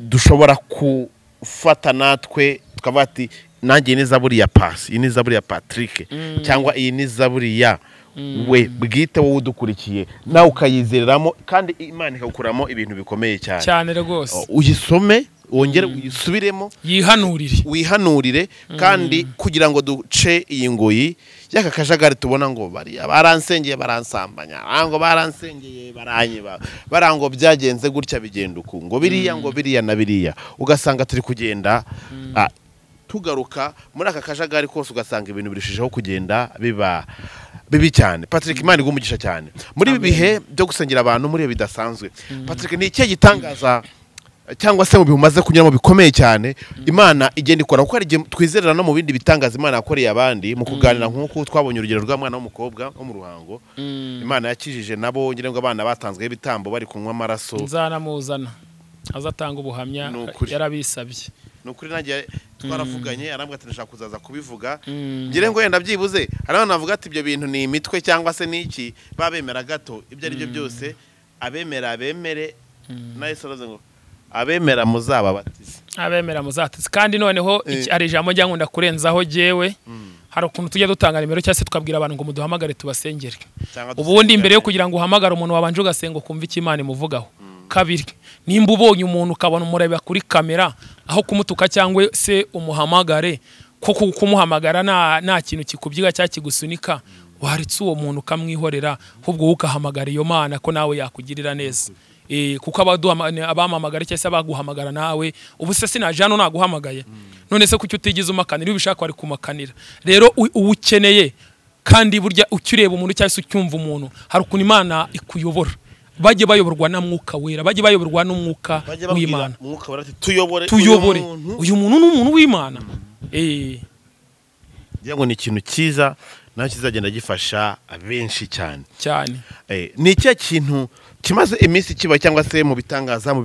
dushobora gufata natwe tukavuga ati nanjye ni zaburi ya pasi iyi ni zaburi ya patrick cyangwa iyi ni zaburi ya Mm. we bwite wowe udukurikiye nawe ukayizereramo kandi imana ikagukuramo ibintu bikomeye cyane cyane rwose oh, uyisome wongere mm. uyisubiremo yihanurire wihanurire mm. kandi kugira ngo duce iyi ngoyi y'aka kajagari tubona ngo bariya baransengeye baransambanya ngo baransengeye baranyiba barango byagenze gutya bigenda uku ngo biriya ngo biriya na biriya ugasanga turi kugenda ah, tugaruka muri aka kajagari kose ugasanga ibintu birushijeho kugenda biba bibi cyane patrick mm. imana igwa umugisha cyane muri ibi bihe byo gusengera abantu muri ibi bidasanzwe mm. patrick ni ikihe gitangaza cyangwa se mu bimaze umaze kunyuramo bikomeye cyane mm. imana igenda ikora kuko hari igihe twizerera no mu bindi bitangaza imana yakoreye abandi mu kuganira nk'uko twabonye urugero rw'umwana w'umukobwa wo mu ruhango imana yakijije nabo ngira ngo abana batanzweho ibitambo bari kunywa amaraso nzanamuzana azatanga ubuhamya yarabisabye ni ukuri nanjye twaravuganye mm. arambwira ati ndashaka kuzaza kubivuga mm. ngire ngo wenda byibuze hari abantu bavuga ati ibyo bintu ni imitwe cyangwa se n'iki babemera gato ibyo ari byo mm. byose abemera abemere nawe soroze ngo abemera muzaba batize abemera muzabatize kandi noneho eh. hari ijambo njya nkunda kurenzaho jyewe hari ukuntu tujya dutanga nimero cyangwa se tukabwira abantu ngo muduhamagare tubasengere ubundi mbere yo kugira ngo uhamagare umuntu wabanje ugasenga ukumva icyo imana imuvugaho kabiri nimba ubonye umuntu ukabona umureba kuri kamera aho kumutuka cyangwa se umuhamagare kuko kumuhamagara nta kintu kikubyiga cyangwa kigusunika waretse uwo muntu ukamwihorera ahubwo wowe ugahamagara iyo mana ko nawe yakugirira neza eh, kuko abamamagara cyangwa se abaguhamagara nawe ubu se sinaje hano naguhamagaye none se kuki utigize umakanira iyo ubishaka wari kumakanira rero uwo ukeneye kandi burya ukureba umuntu cyangwa se ucyumva umuntu hari ukuntu imana ikuyobora bajye bayoborwa na mwuka wera bajye bayoborwa n'umwuka w'imana tuyobore uyu muntu ni umuntu w'imana mm. eh. ngo ni ikintu cyiza nacyo kizagenda gifasha benshi cyane cyane eh, ni ikihe kintu kimaze iminsi kiba cyangwa se mu bitangaza mu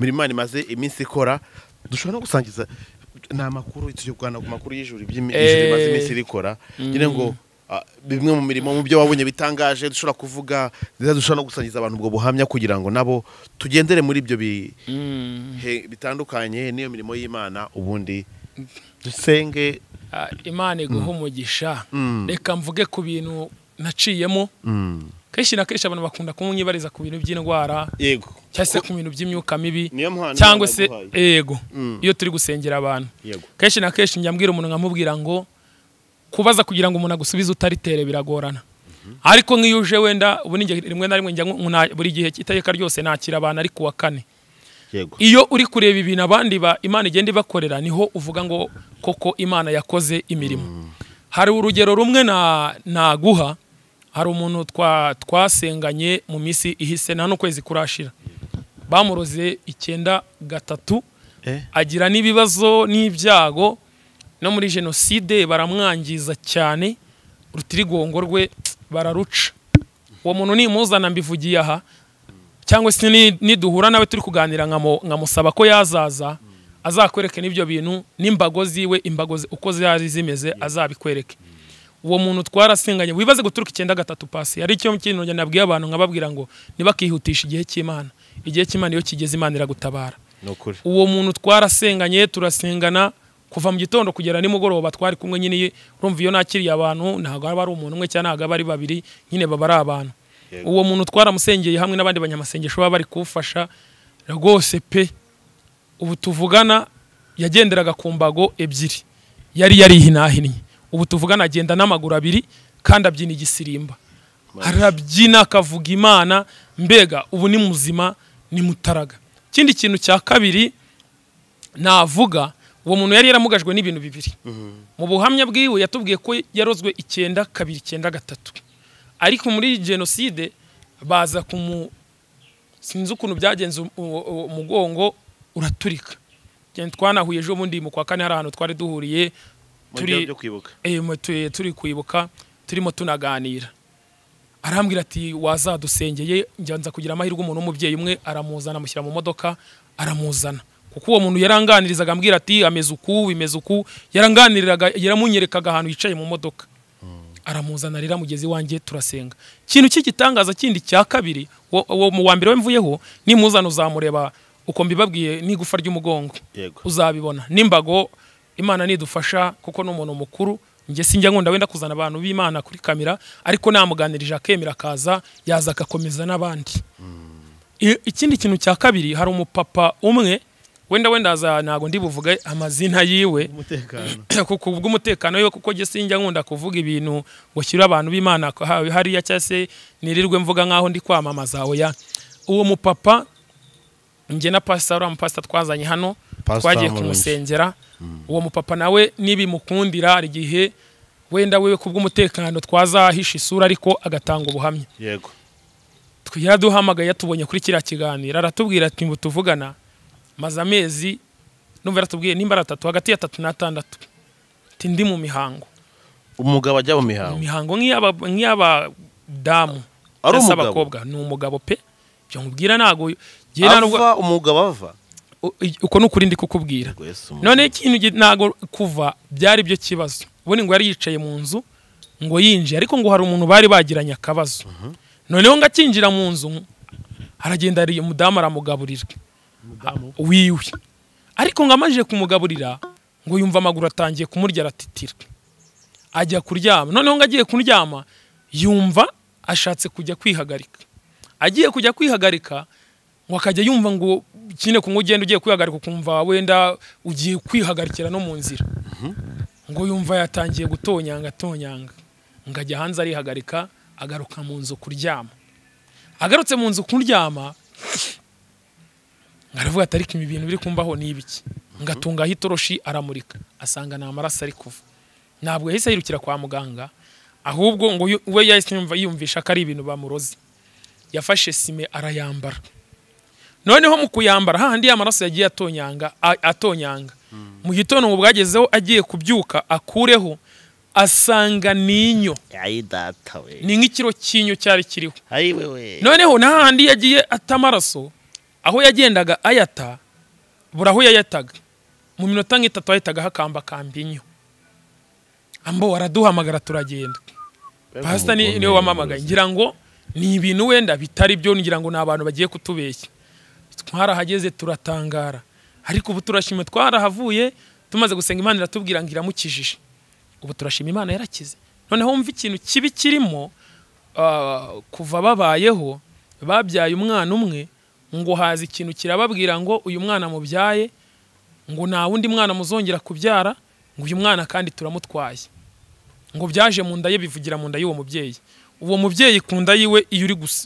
mirimo mm. imaze iminsi ikora dushobora no gusangiza ni amakuru tujya kuganira ku makuru y'ijuru iby'ijuru eh. imaze iminsi irikora ngo mm. Ah, bimwe mu mirimo mu byo wabonye bitangaje dushobora kuvuga ndetse dushobora no gusangiza abantu ubwo buhamya kugira ngo nabo tugendere muri ibyo mm. bitandukanye n'iyo mirimo y'imana ubundi (laughs) dusenge ah, imana iguha mm. umugisha mm. reka mvuge ku bintu naciyemo kenshi na kenshi abantu bakunda kumwibariza ku bintu by'indwara yego cyangwa se ku bintu by'imyuka mibi cyangwa se yego iyo turi gusengera abantu kenshi na kenshi njya mbwira umuntu nkamubwira ngo kubaza kugira ngo umuntu agusubize utaritere biragorana ariko nk'iyo uje wenda ubu rimwe na rimwe buri gihe cy'iteka ryose nakira abantu ari kuwa kane iyo uri kureba ibintu abandi ba imana igenda ibakorera niho uvuga ngo koko imana yakoze imirimo mm. hari urugero rumwe na naguha hari umuntu twa twasenganye mu minsi ihise nta n'ukwezi kurashira bamuroze icyenda gatatu eh? agira n'ibibazo n'ibyago no muri jenoside baramwangiza cyane urutirigongo rwe bararuca uwo muntu nimuzana mbivugiye aha cyangwa se niduhura nawe turi kuganira nkamusaba ko yazaza azakwereke n'ibyo bintu n'imbago ziwe imbago uko zari zimeze azabikwereke uwo muntu twarasenganye wibaze guturuka icyenda gatatu pasi hari icyo kintu nabwiye abantu nkababwira ngo ntibakihutishe igihe cy'imana igihe cy'imana iyo kigeze imana iragutabara uwo muntu twarasenganye turasengana kuva mu gitondo kugera nimugoroba twari kumwe nyine urumva iyo nakiriye abantu ntabwo haba ari umuntu umwe cyangwa ntabwo haba ari babiri nyine baba ari abantu uwo muntu twaramusengeye hamwe n'abandi banyamasengesho baba bari kuwufasha rwose pe ubu tuvugana yagenderaga ku mbago ebyiri yari yarihinahinnye ubu tuvugana agenda n'amaguru abiri kandi abyina igisirimba arabyina akavuga imana mbega ubu ni muzima ni mutaraga ikindi kintu cya kabiri navuga uwo muntu yari yaramugajwe n'ibintu bibiri mhm. mu buhamya bwiwe yatubwiye ko yarozwe icyenda kabiri icyenda gatatu ariko muri jenoside baza kumu sinzi ukuntu byagenze umugongo uraturika twanahuye ejo bundi mu kwa kane hari ahantu twari duhuriye eh, turi kwibuka turimo tunaganira arambwira ati wazadusengeye njyanza kugira amahirwe umuntu w'umubyeyi umwe aramuzana amushyira mu modoka aramuzana kuko uwo muntu yaranganirizaga ambwira ati ameze uku bimeze uku yaranganiriraga yaramunyerekaga ahantu yicaye mu modoka hmm. aramuzana rero mugezi wanjye turasenga ikintu cy'igitangaza kindi cya kabiri uwo mu wa mbere we mvuyeho nimuzana uzamureba uko mbibabwiye n'igufa ry'umugongo uzabibona n'imbago imana nidufasha kuko ni umuntu mukuru njye sinjya nkunda wenda kuzana abantu b'imana kuri kamera ariko namuganirije akemera akaza yaza agakomeza n'abandi hmm. ikindi kintu cya kabiri hari umupapa umwe wenda wenda haza ntabwo ndi buvuga amazina yiwe (clears throat) ku bw'umutekano yo kuko njya nkunda kuvuga ibintu gushyira abantu b'imana hari cyangwa se nirirwe mvuga nk'aho ndi kwamamaza oya uwo mupapa njye na pasita uriya mupasita twazanye hano twagiye kumusengera hmm. uwo mupapa nawe n'ibimukundira hari igihe wenda we ku bw'umutekano twazahisha isura ariko agatanga ubuhamya yego yaraduhamagaye yatubonye kuri kiriya kiganiro aratubwira ati mu tuvugana maze amezi numva yaratubwiye nimba ari atatu hagati ya tatu n'atandatu ndi mu mihango umugabo ajya mu mihango imihango nk'iy'abadamu ari abakobwa ni umugabo pe ibyo nkubwira ntabwo ava umugabo ava uko ni ukuri ndi kukubwira none ikintu ntabwo kuva byari byo kibazo ubundi ngo yari yicaye mu nzu ngo yinjiye ariko ngo hari umuntu bari bagiranye akabazo mhm. noneho ngo akinjira mu nzu aragenda umudamu aramugaburira wiwe ah, ariko ngo amajije kumugaburira ngo yumva amaguru atangiye kumurya aratitira ajya kuryama noneho ngo agiye kuryama yumva ashatse kujya kwihagarika agiye kujya kwihagarika ngo akajya yumva ngo kine kumwe ugenda ugiye kwihagarika ukumva wenda ugiye kwihagarikira no mu nzira mhm. ngo yumva yatangiye gutonyanga atonyanga ngo ajya hanze arihagarika agaruka mu nzu kuryama agarutse mu nzu kuryama aravuga ati ariko ibi bintu biri kumbaho ni ibiki ngatungaho itoroshi aramurika asanga ni amaraso ari kuva ntabwo yahise yirukira kwa muganga ahubwo ngo we yahise yumvisha ko ari ibintu bamuroze yafashe sime arayambara noneho mu kuyambara hahandi ya yagiye atonyanga atonyanga hmm. mu gitondo bwagezeho agiye kubyuka akureho asanga ninyo ni nk'ikiro cy'inyo cyari kiriho noneho n'ahandi yagiye ata amaraso aho yagendaga ayata buri yayataga mu minota nk'itatu ahitaga hakamba kambinyo ambo waraduhamagara turagenda pasita niwe wamamagaye ngira ngo ni ibintu wenda bitari byo ngira ngo ni abantu bagiye kutubeshya twarahageze turatangara ariko ubu turashima twarahavuye tumaze gusenga imana iratubwira ngo iramukijije ubu turashima imana yarakize noneho wumva ikintu kibi kirimo ah, kuva babayeho babyaye umwana umwe ngo haza ikintu kirababwira ngo uyu mwana mubyaye ngo nta wundi mwana muzongera kubyara ngo uyu mwana kandi turamutwaye ngo byaje mu nda ye bivugira mu nda y'uwo mubyeyi uwo mubyeyi ku nda yiwe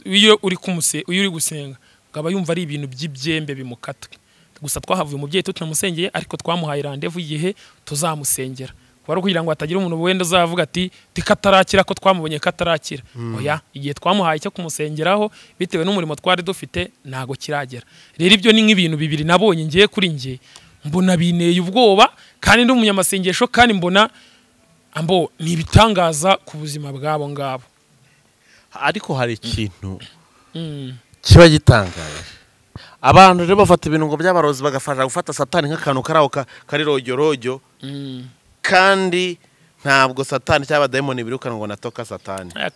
iyo uri gusenga akaba yumva ari ibintu by'ibyembe bimukatwe gusa twahavuye umubyeyi tutamusengeye ariko twamuhaye randevu igihe tuzamusengera wari ukugira ngo hatagira umuntu wenda uzavuga ati tikatarakira ko twamubonye katarakira hmm. oya igihe twamuhaye icyo kumusengeraho bitewe n'umurimo twari dufite ntago kiragera rero ibyo ni nk'ibintu bibiri nabonye ngiye kuri njye mbona bineye ubwoba kandi n’umunyamasengesho kandi mbona ambo ni ibitangaza ku buzima bw'abo ngabo ariko hari ikintu hmm. Hmm. kiba gitangaje abantu rero bafata ngo by'abarozi bagafasha gufata satani nk'akantu kari aho kari rojyo rojyo kandi ntabwo satani cyangwa dayimoni birukanwa ngo natoka satani ah,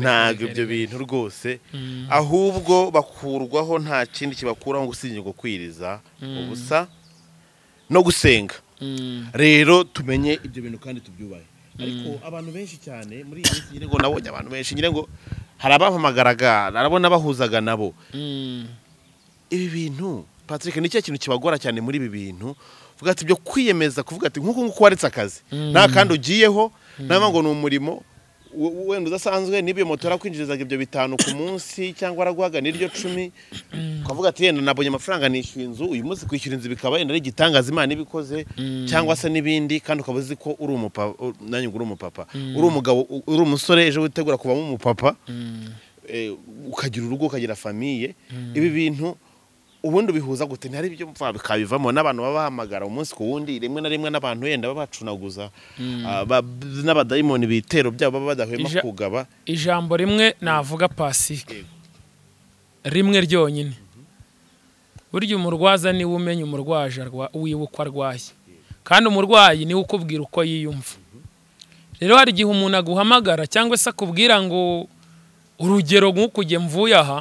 ntabwo ibyo bintu rwose mm. ahubwo bakurwaho nta kindi kibakuraho usibye gukwiriza mm. ubusa no gusenga mm. rero tumenye ibyo bintu kandi tubyubahe ariko abantu benshi cyane muri iyi minsi nyine ngo nabonye abantu benshi nyine ngo hari abampamagaraga harabona bahuzaga nabo ibi bintu patrick ni cyo kintu kibagora cyane muri ibi bintu vuga ati ibyo kwiyemeza kuvuga ati nk'uku nguku waretse akazi mm. nta kandi ugiyeho mm. ntabwo ngo ni umurimo wenda udasanzwe ni’byo moto arakwinjirizaga ibyo bitanu ku munsi cyangwa araguhaga n'iryo cumi ukavuga mm. ati yenda nabonye amafaranga nishyuye inzu uyu munsi kwishyura inzu bikaba yenda ari igitangaza imana ibikoze cyangwa se n'ibindi kandi ukaba uzi ko uri nanjye uri umupapa uri umugabo uri umusore ejo witegura kubamo umupapa eh, ukagira urugo ukagira famiye ibi bintu ubundi ubihuza gute ntihari ibyo bikabivamo n'abantu baba bahamagara umunsi ku wundi rimwe na rimwe n'abantu wenda babacunaguza hmm. ah, n'abadayimoni bitero byabo baba badahwema kugaba ijambo rimwe navuga pasike rimwe ryonyine burya umurwaza niwe umenya umurwaje wiwe uko arwaye kandi umurwayi niwe ukubwira uko yiyumva rero hari igihe umuntu aguhamagara cyangwa se akubwira ngo urugero nk'uko ugiye mvuye aha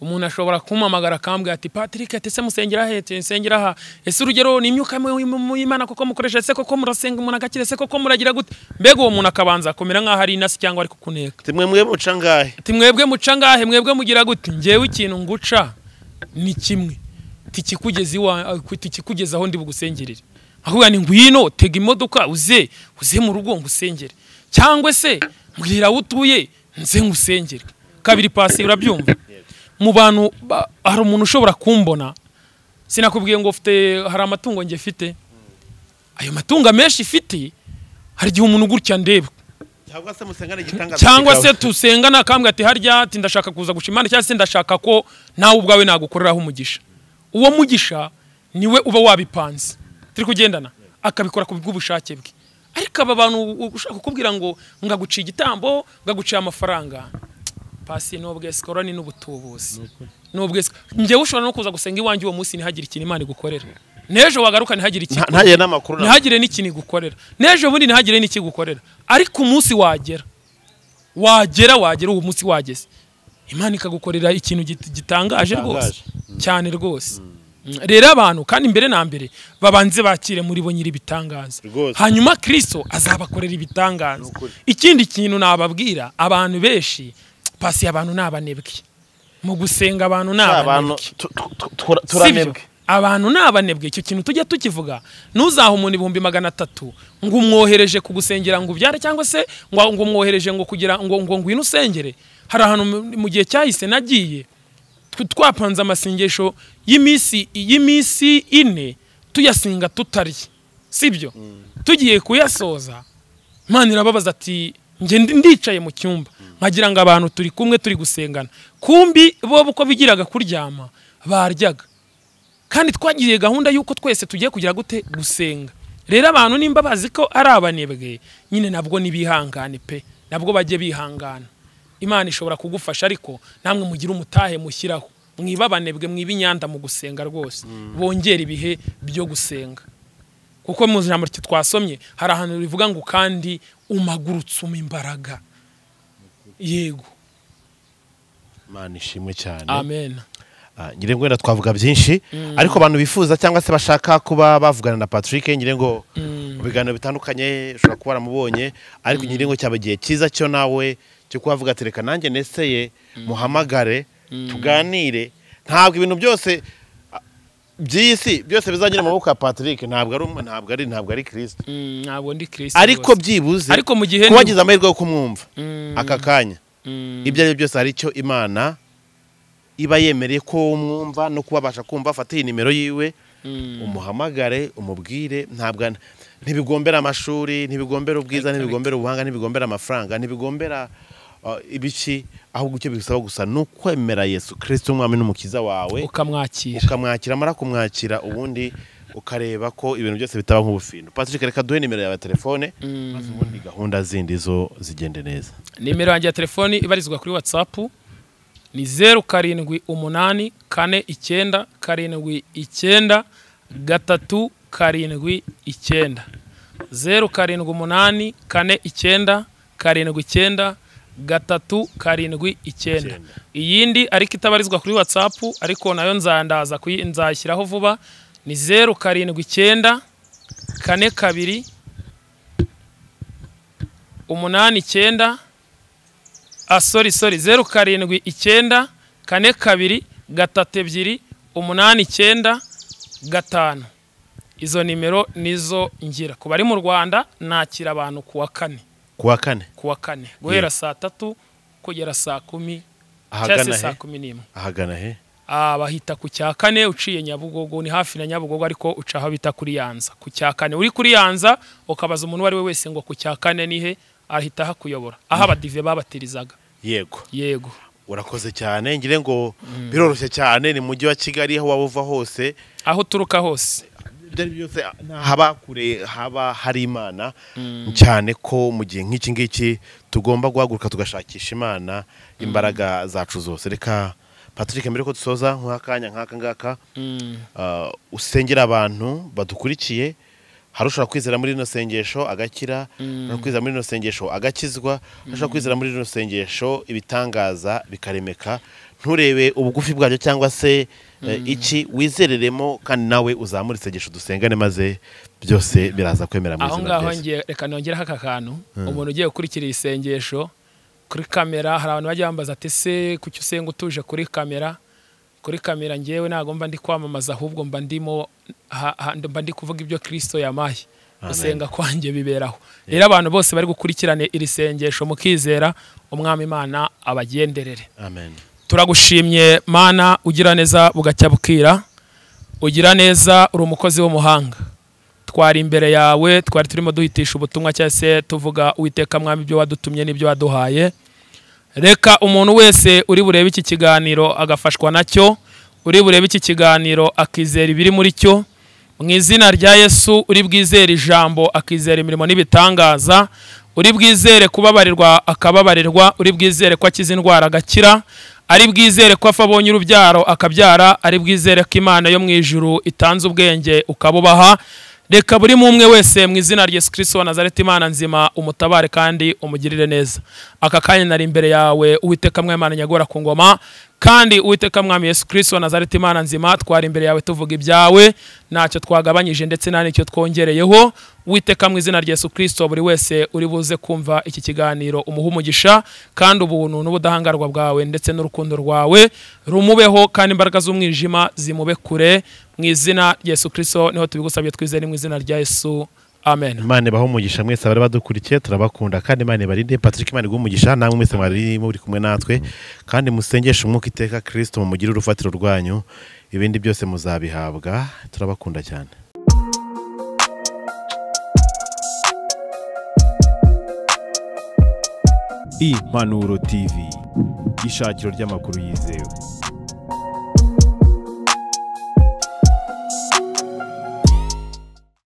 umuntu ashobora kumpamagara akambwira ati patrick ati se musengera ahetse nsengera aha ese urugero ni imyuka y'imana kuko mukoresha se koko murasenga umuntu agakira ese koko muragira gute mbega uwo muntu akabanza akomera nk'aho ari inasi cyangwa ari kukuneka ati mwebwe muca ngahe ati mwebwe muca ngahe mwebwe mugira gute ngewe ikintu nguca ni kimwe tikikugeza aho ndi bugusengerere ahubwo ni ngwino tega imodoka uze uze mu rugo ngusengere cyangwa se mbwira aho utuye nze ngusengere kabiri pasi urabyumva mu bantu hari umuntu ushobora kumbona sinakubwiye ngo ufite hari amatungo njye mfite ayo matungo menshi ifite hari igihe umuntu gutya ndeba cyangwa se (laughs) tusengana akambwira ati harya ati ndashaka kuza guca imana cyangwa se ndashaka ko nawe ubwawe nagukoreraho umugisha uwo mugisha niwe uba wabipanze turi kugendana akabikora ku bw'ubushake bwe ariko aba bantu ushaka kukubwira ngo ngaguciye igitambo ngaguciye amafaranga pasi n'ubwe sikoro ni n'ubutubuzi n'ubwe ngewe ushobora no kuza gusenga iwanjye uwo munsi ntihagire ikintu imana igukorera n'ejo wagaruka ntihagire ikintu ntihagire n'ikintu igukorera n'ejo bundi ntihagire gukorera ariko umunsi wagera wagera wagera uwo munsi wageze imana ikagukorera ikintu gitangaje rwose mm. cyane rwose mm. Mm. rero abantu kandi mbere na mbere babanze bakire muri bo nyiri ibitangaza hanyuma kirisito azabakorera ibitangaza ikindi kintu nababwira abantu benshi pasi abantu ni abanebwe mu gusenga abantu ni abanebwe abantu ni abanebwe icyo kintu tujya tukivuga ntuzahe umuntu ibihumbi magana atatu ngo umwohereje kugusengera ngo ubyare cyangwa se ngo umwohereje ngo kugira ngo ngo ngwino usengere hari ahantu mu gihe cyahise nagiye twapanze amasengesho y'iminsi y'iminsi ine tuyasinga si sibyo mm. tugiye kuyasoza mani irababaza ati ngende ndicaye mu cyumba nkagira ngo abantu turi kumwe turi gusengana kumbi bo uko bigiraga kuryama baryaga kandi twagiriye gahunda y'uko twese tugiye kugira gute gusenga rero abantu nimba bazi ko ari abanebwe nyine nabwo n'ibihangane pe nabwo bajye bihangana imana ishobora kugufasha ariko namwe mugire umutahe mushyiraho mwiba abanebwe mwiba inyanda mu gusenga rwose mm. bongera ibihe byo gusenga kuko mu ijambo twasomye hari ahantu rivuga ngo kandi umagurutse uma imbaraga yego imana ishimwe cyane amen ah, nyirengo wenda twavuga byinshi mm. ariko abantu bifuza cyangwa se bashaka kuba bavugana na patrick nyirengo mu mm. biganiro bitandukanye ushobora kuba waramubonye ariko mm. nyirengo cyaba igihe cyiza cyo nawe cyo kuba avuga nanjye ye muhamagare tuganire ntabwo ibintu byose by'isi byose bizagera mu ya patrick ntabwo ari ntabwo ari ntabwo ari kirisite mm, ntabwo ndi kirisite ariko byibuze ariko mu gihe kubagize amahirwe yo kumwumva mm. aka kanya mm. ibyo ari byo byose hari icyo imana iba yemereye ko umwumva no kubabasha kumva afata nimero yiwe umuhamagare umubwire ntabwo ntibigombera amashuri ntibigombera ubwiza ntibigombera ubuhanga ntibigombera amafaranga ntibigombera Uh, ibice ahubwo icyo bisaba gusa ni ukwemera yesu kirisiti umwami n'umukiza wawe ukamwakira ukamwakira amara kumwakira ubundi ukareba ko ibintu byose bitaba nk'ubufindo patrick reka duhe nimero yawe ya telefone mm. maze ubundi gahunda zindi zo zigende neza nimero yanjye ya telefone ibarizwa kuri watsapu ni zeru karindwi umunani kane icyenda karindwi icyenda gatatu karindwi icyenda zeru karindwi umunani kane icyenda karindwi icyenda gatatu karindwi icyenda iyindi ariko itabarizwa kuri watsapu ariko nayo nzandaza nzashyiraho vuba ni zeru karindwi icyenda kane kabiri umunani icyenda asori ah, sori zeru karindwi icyenda kane kabiri gatatu ebyiri umunani icyenda gatanu izo nimero nizo ngira ku bari mu rwanda nakira abantu ku wa kane kuwa kane kuwa kane guhera saa tatu kugera saa kumi cyangwa se saa kumi n'imwe ahagana he ah, bahita ku cya kane uciye nyabugogo ni hafi na nyabugogo ariko uca bita kuri yanza ku cya kane uri kuri yanza ukabaza umuntu uwo ari we wese ngo ku cya kane ni he ahita hakuyobora aho abadive mm. babatirizaga yego yego urakoze cyane ngire ngo biroroshye cyane ni mujyi wa kigali aho waba uva hose aho uturuka hose ibyo ari byose haba kure haba hari imana mm. cyane ko mu gihe nk'iki ngiki tugomba guhaguruka tugashakisha imana mm. imbaraga zacu zose reka patrick mbere ko dusoza nk'akanya nk'aka ngaka mm. uh, usengera abantu badukurikiye hari ushobora kwizera muri rino sengesho agakira ushobora kwizera muri rino sengesho agakizwa ushobora kwizera muri rino sengesho ibitangaza bikaremeka nturebe ubugufi bwabyo cyangwa se eh, mm. iki wizereremo kandi nawe uzamure isengesho dusengane maze byose biraza kwemera mu izina ryose aho ngaho reka nongeraho aka kantu mm. umuntu ugiye gukurikira isengesho kuri kamera hari abantu bajya bambaza ati se kuki usenga utuje kuri kamera kuri kamera ngewe ntabwo mba ndi kwamamaza ahubwo mba ndimo mba ndi kuvuga ibyo kirisito yamaye gusenga kwanjye biberaho rero abantu bose bari gukurikirana iri sengesho mukizera umwami imana abagenderere amen turagushimye mana ugira neza bugacya bukira ugira neza uri umukozi w'umuhanga twari imbere yawe twari turimo duhitisha ubutumwa cyangwa se tuvuga uwiteka mwami ibyo wadutumye n'ibyo waduhaye reka umuntu wese uri burebe iki kiganiro agafashwa nacyo uri burebe iki kiganiro akizera ibiri muri cyo mu izina rya yesu uri bwizere ijambo akizera imirimo n'ibitangaza uri bwizere kubabarirwa akababarirwa uri bwizere ko akiza indwara agakira ari bwizere ko apfa abonye urubyaro akabyara ari bwizere ko imana yo mu ijuru itanze ubwenge ukabubaha reka buri umwe wese mu izina rya Yesu wa Nazareti imana nzima umutabare kandi umugirire neza aka kanya nari imbere yawe uwiteka mwemana nyagora ku ngoma kandi uwiteka mwami Yesu Kristo wa Nazareti imana nzima twari imbere yawe tuvuga ibyawe ntacyo twagabanyije ndetse nta n'icyo twongereyeho uwiteka mu izina rya Yesu Kristo buri wese uri buze kumva iki kiganiro umuha umugisha kandi ubuntu n'ubudahangarwa bwawe ndetse n'urukundo rwawe rumubeho kandi imbaraga z'umwijima zimube kure mu izina Yesu Kristo niho tubigusabye twizere mu izina rya Yesu amen imana ibaho umugisha mwese abari badukurikiye turabakunda kandi imana ibarinde patrick imana iguha umugisha namwe mwese mwari muri kumwe natwe kandi musengeshe umwuka iteka Kristo mu mumugire urufatiro rwanyu ibindi byose muzabihabwa turabakunda cyane impanuro tv ishakiro ry'amakuru yizewe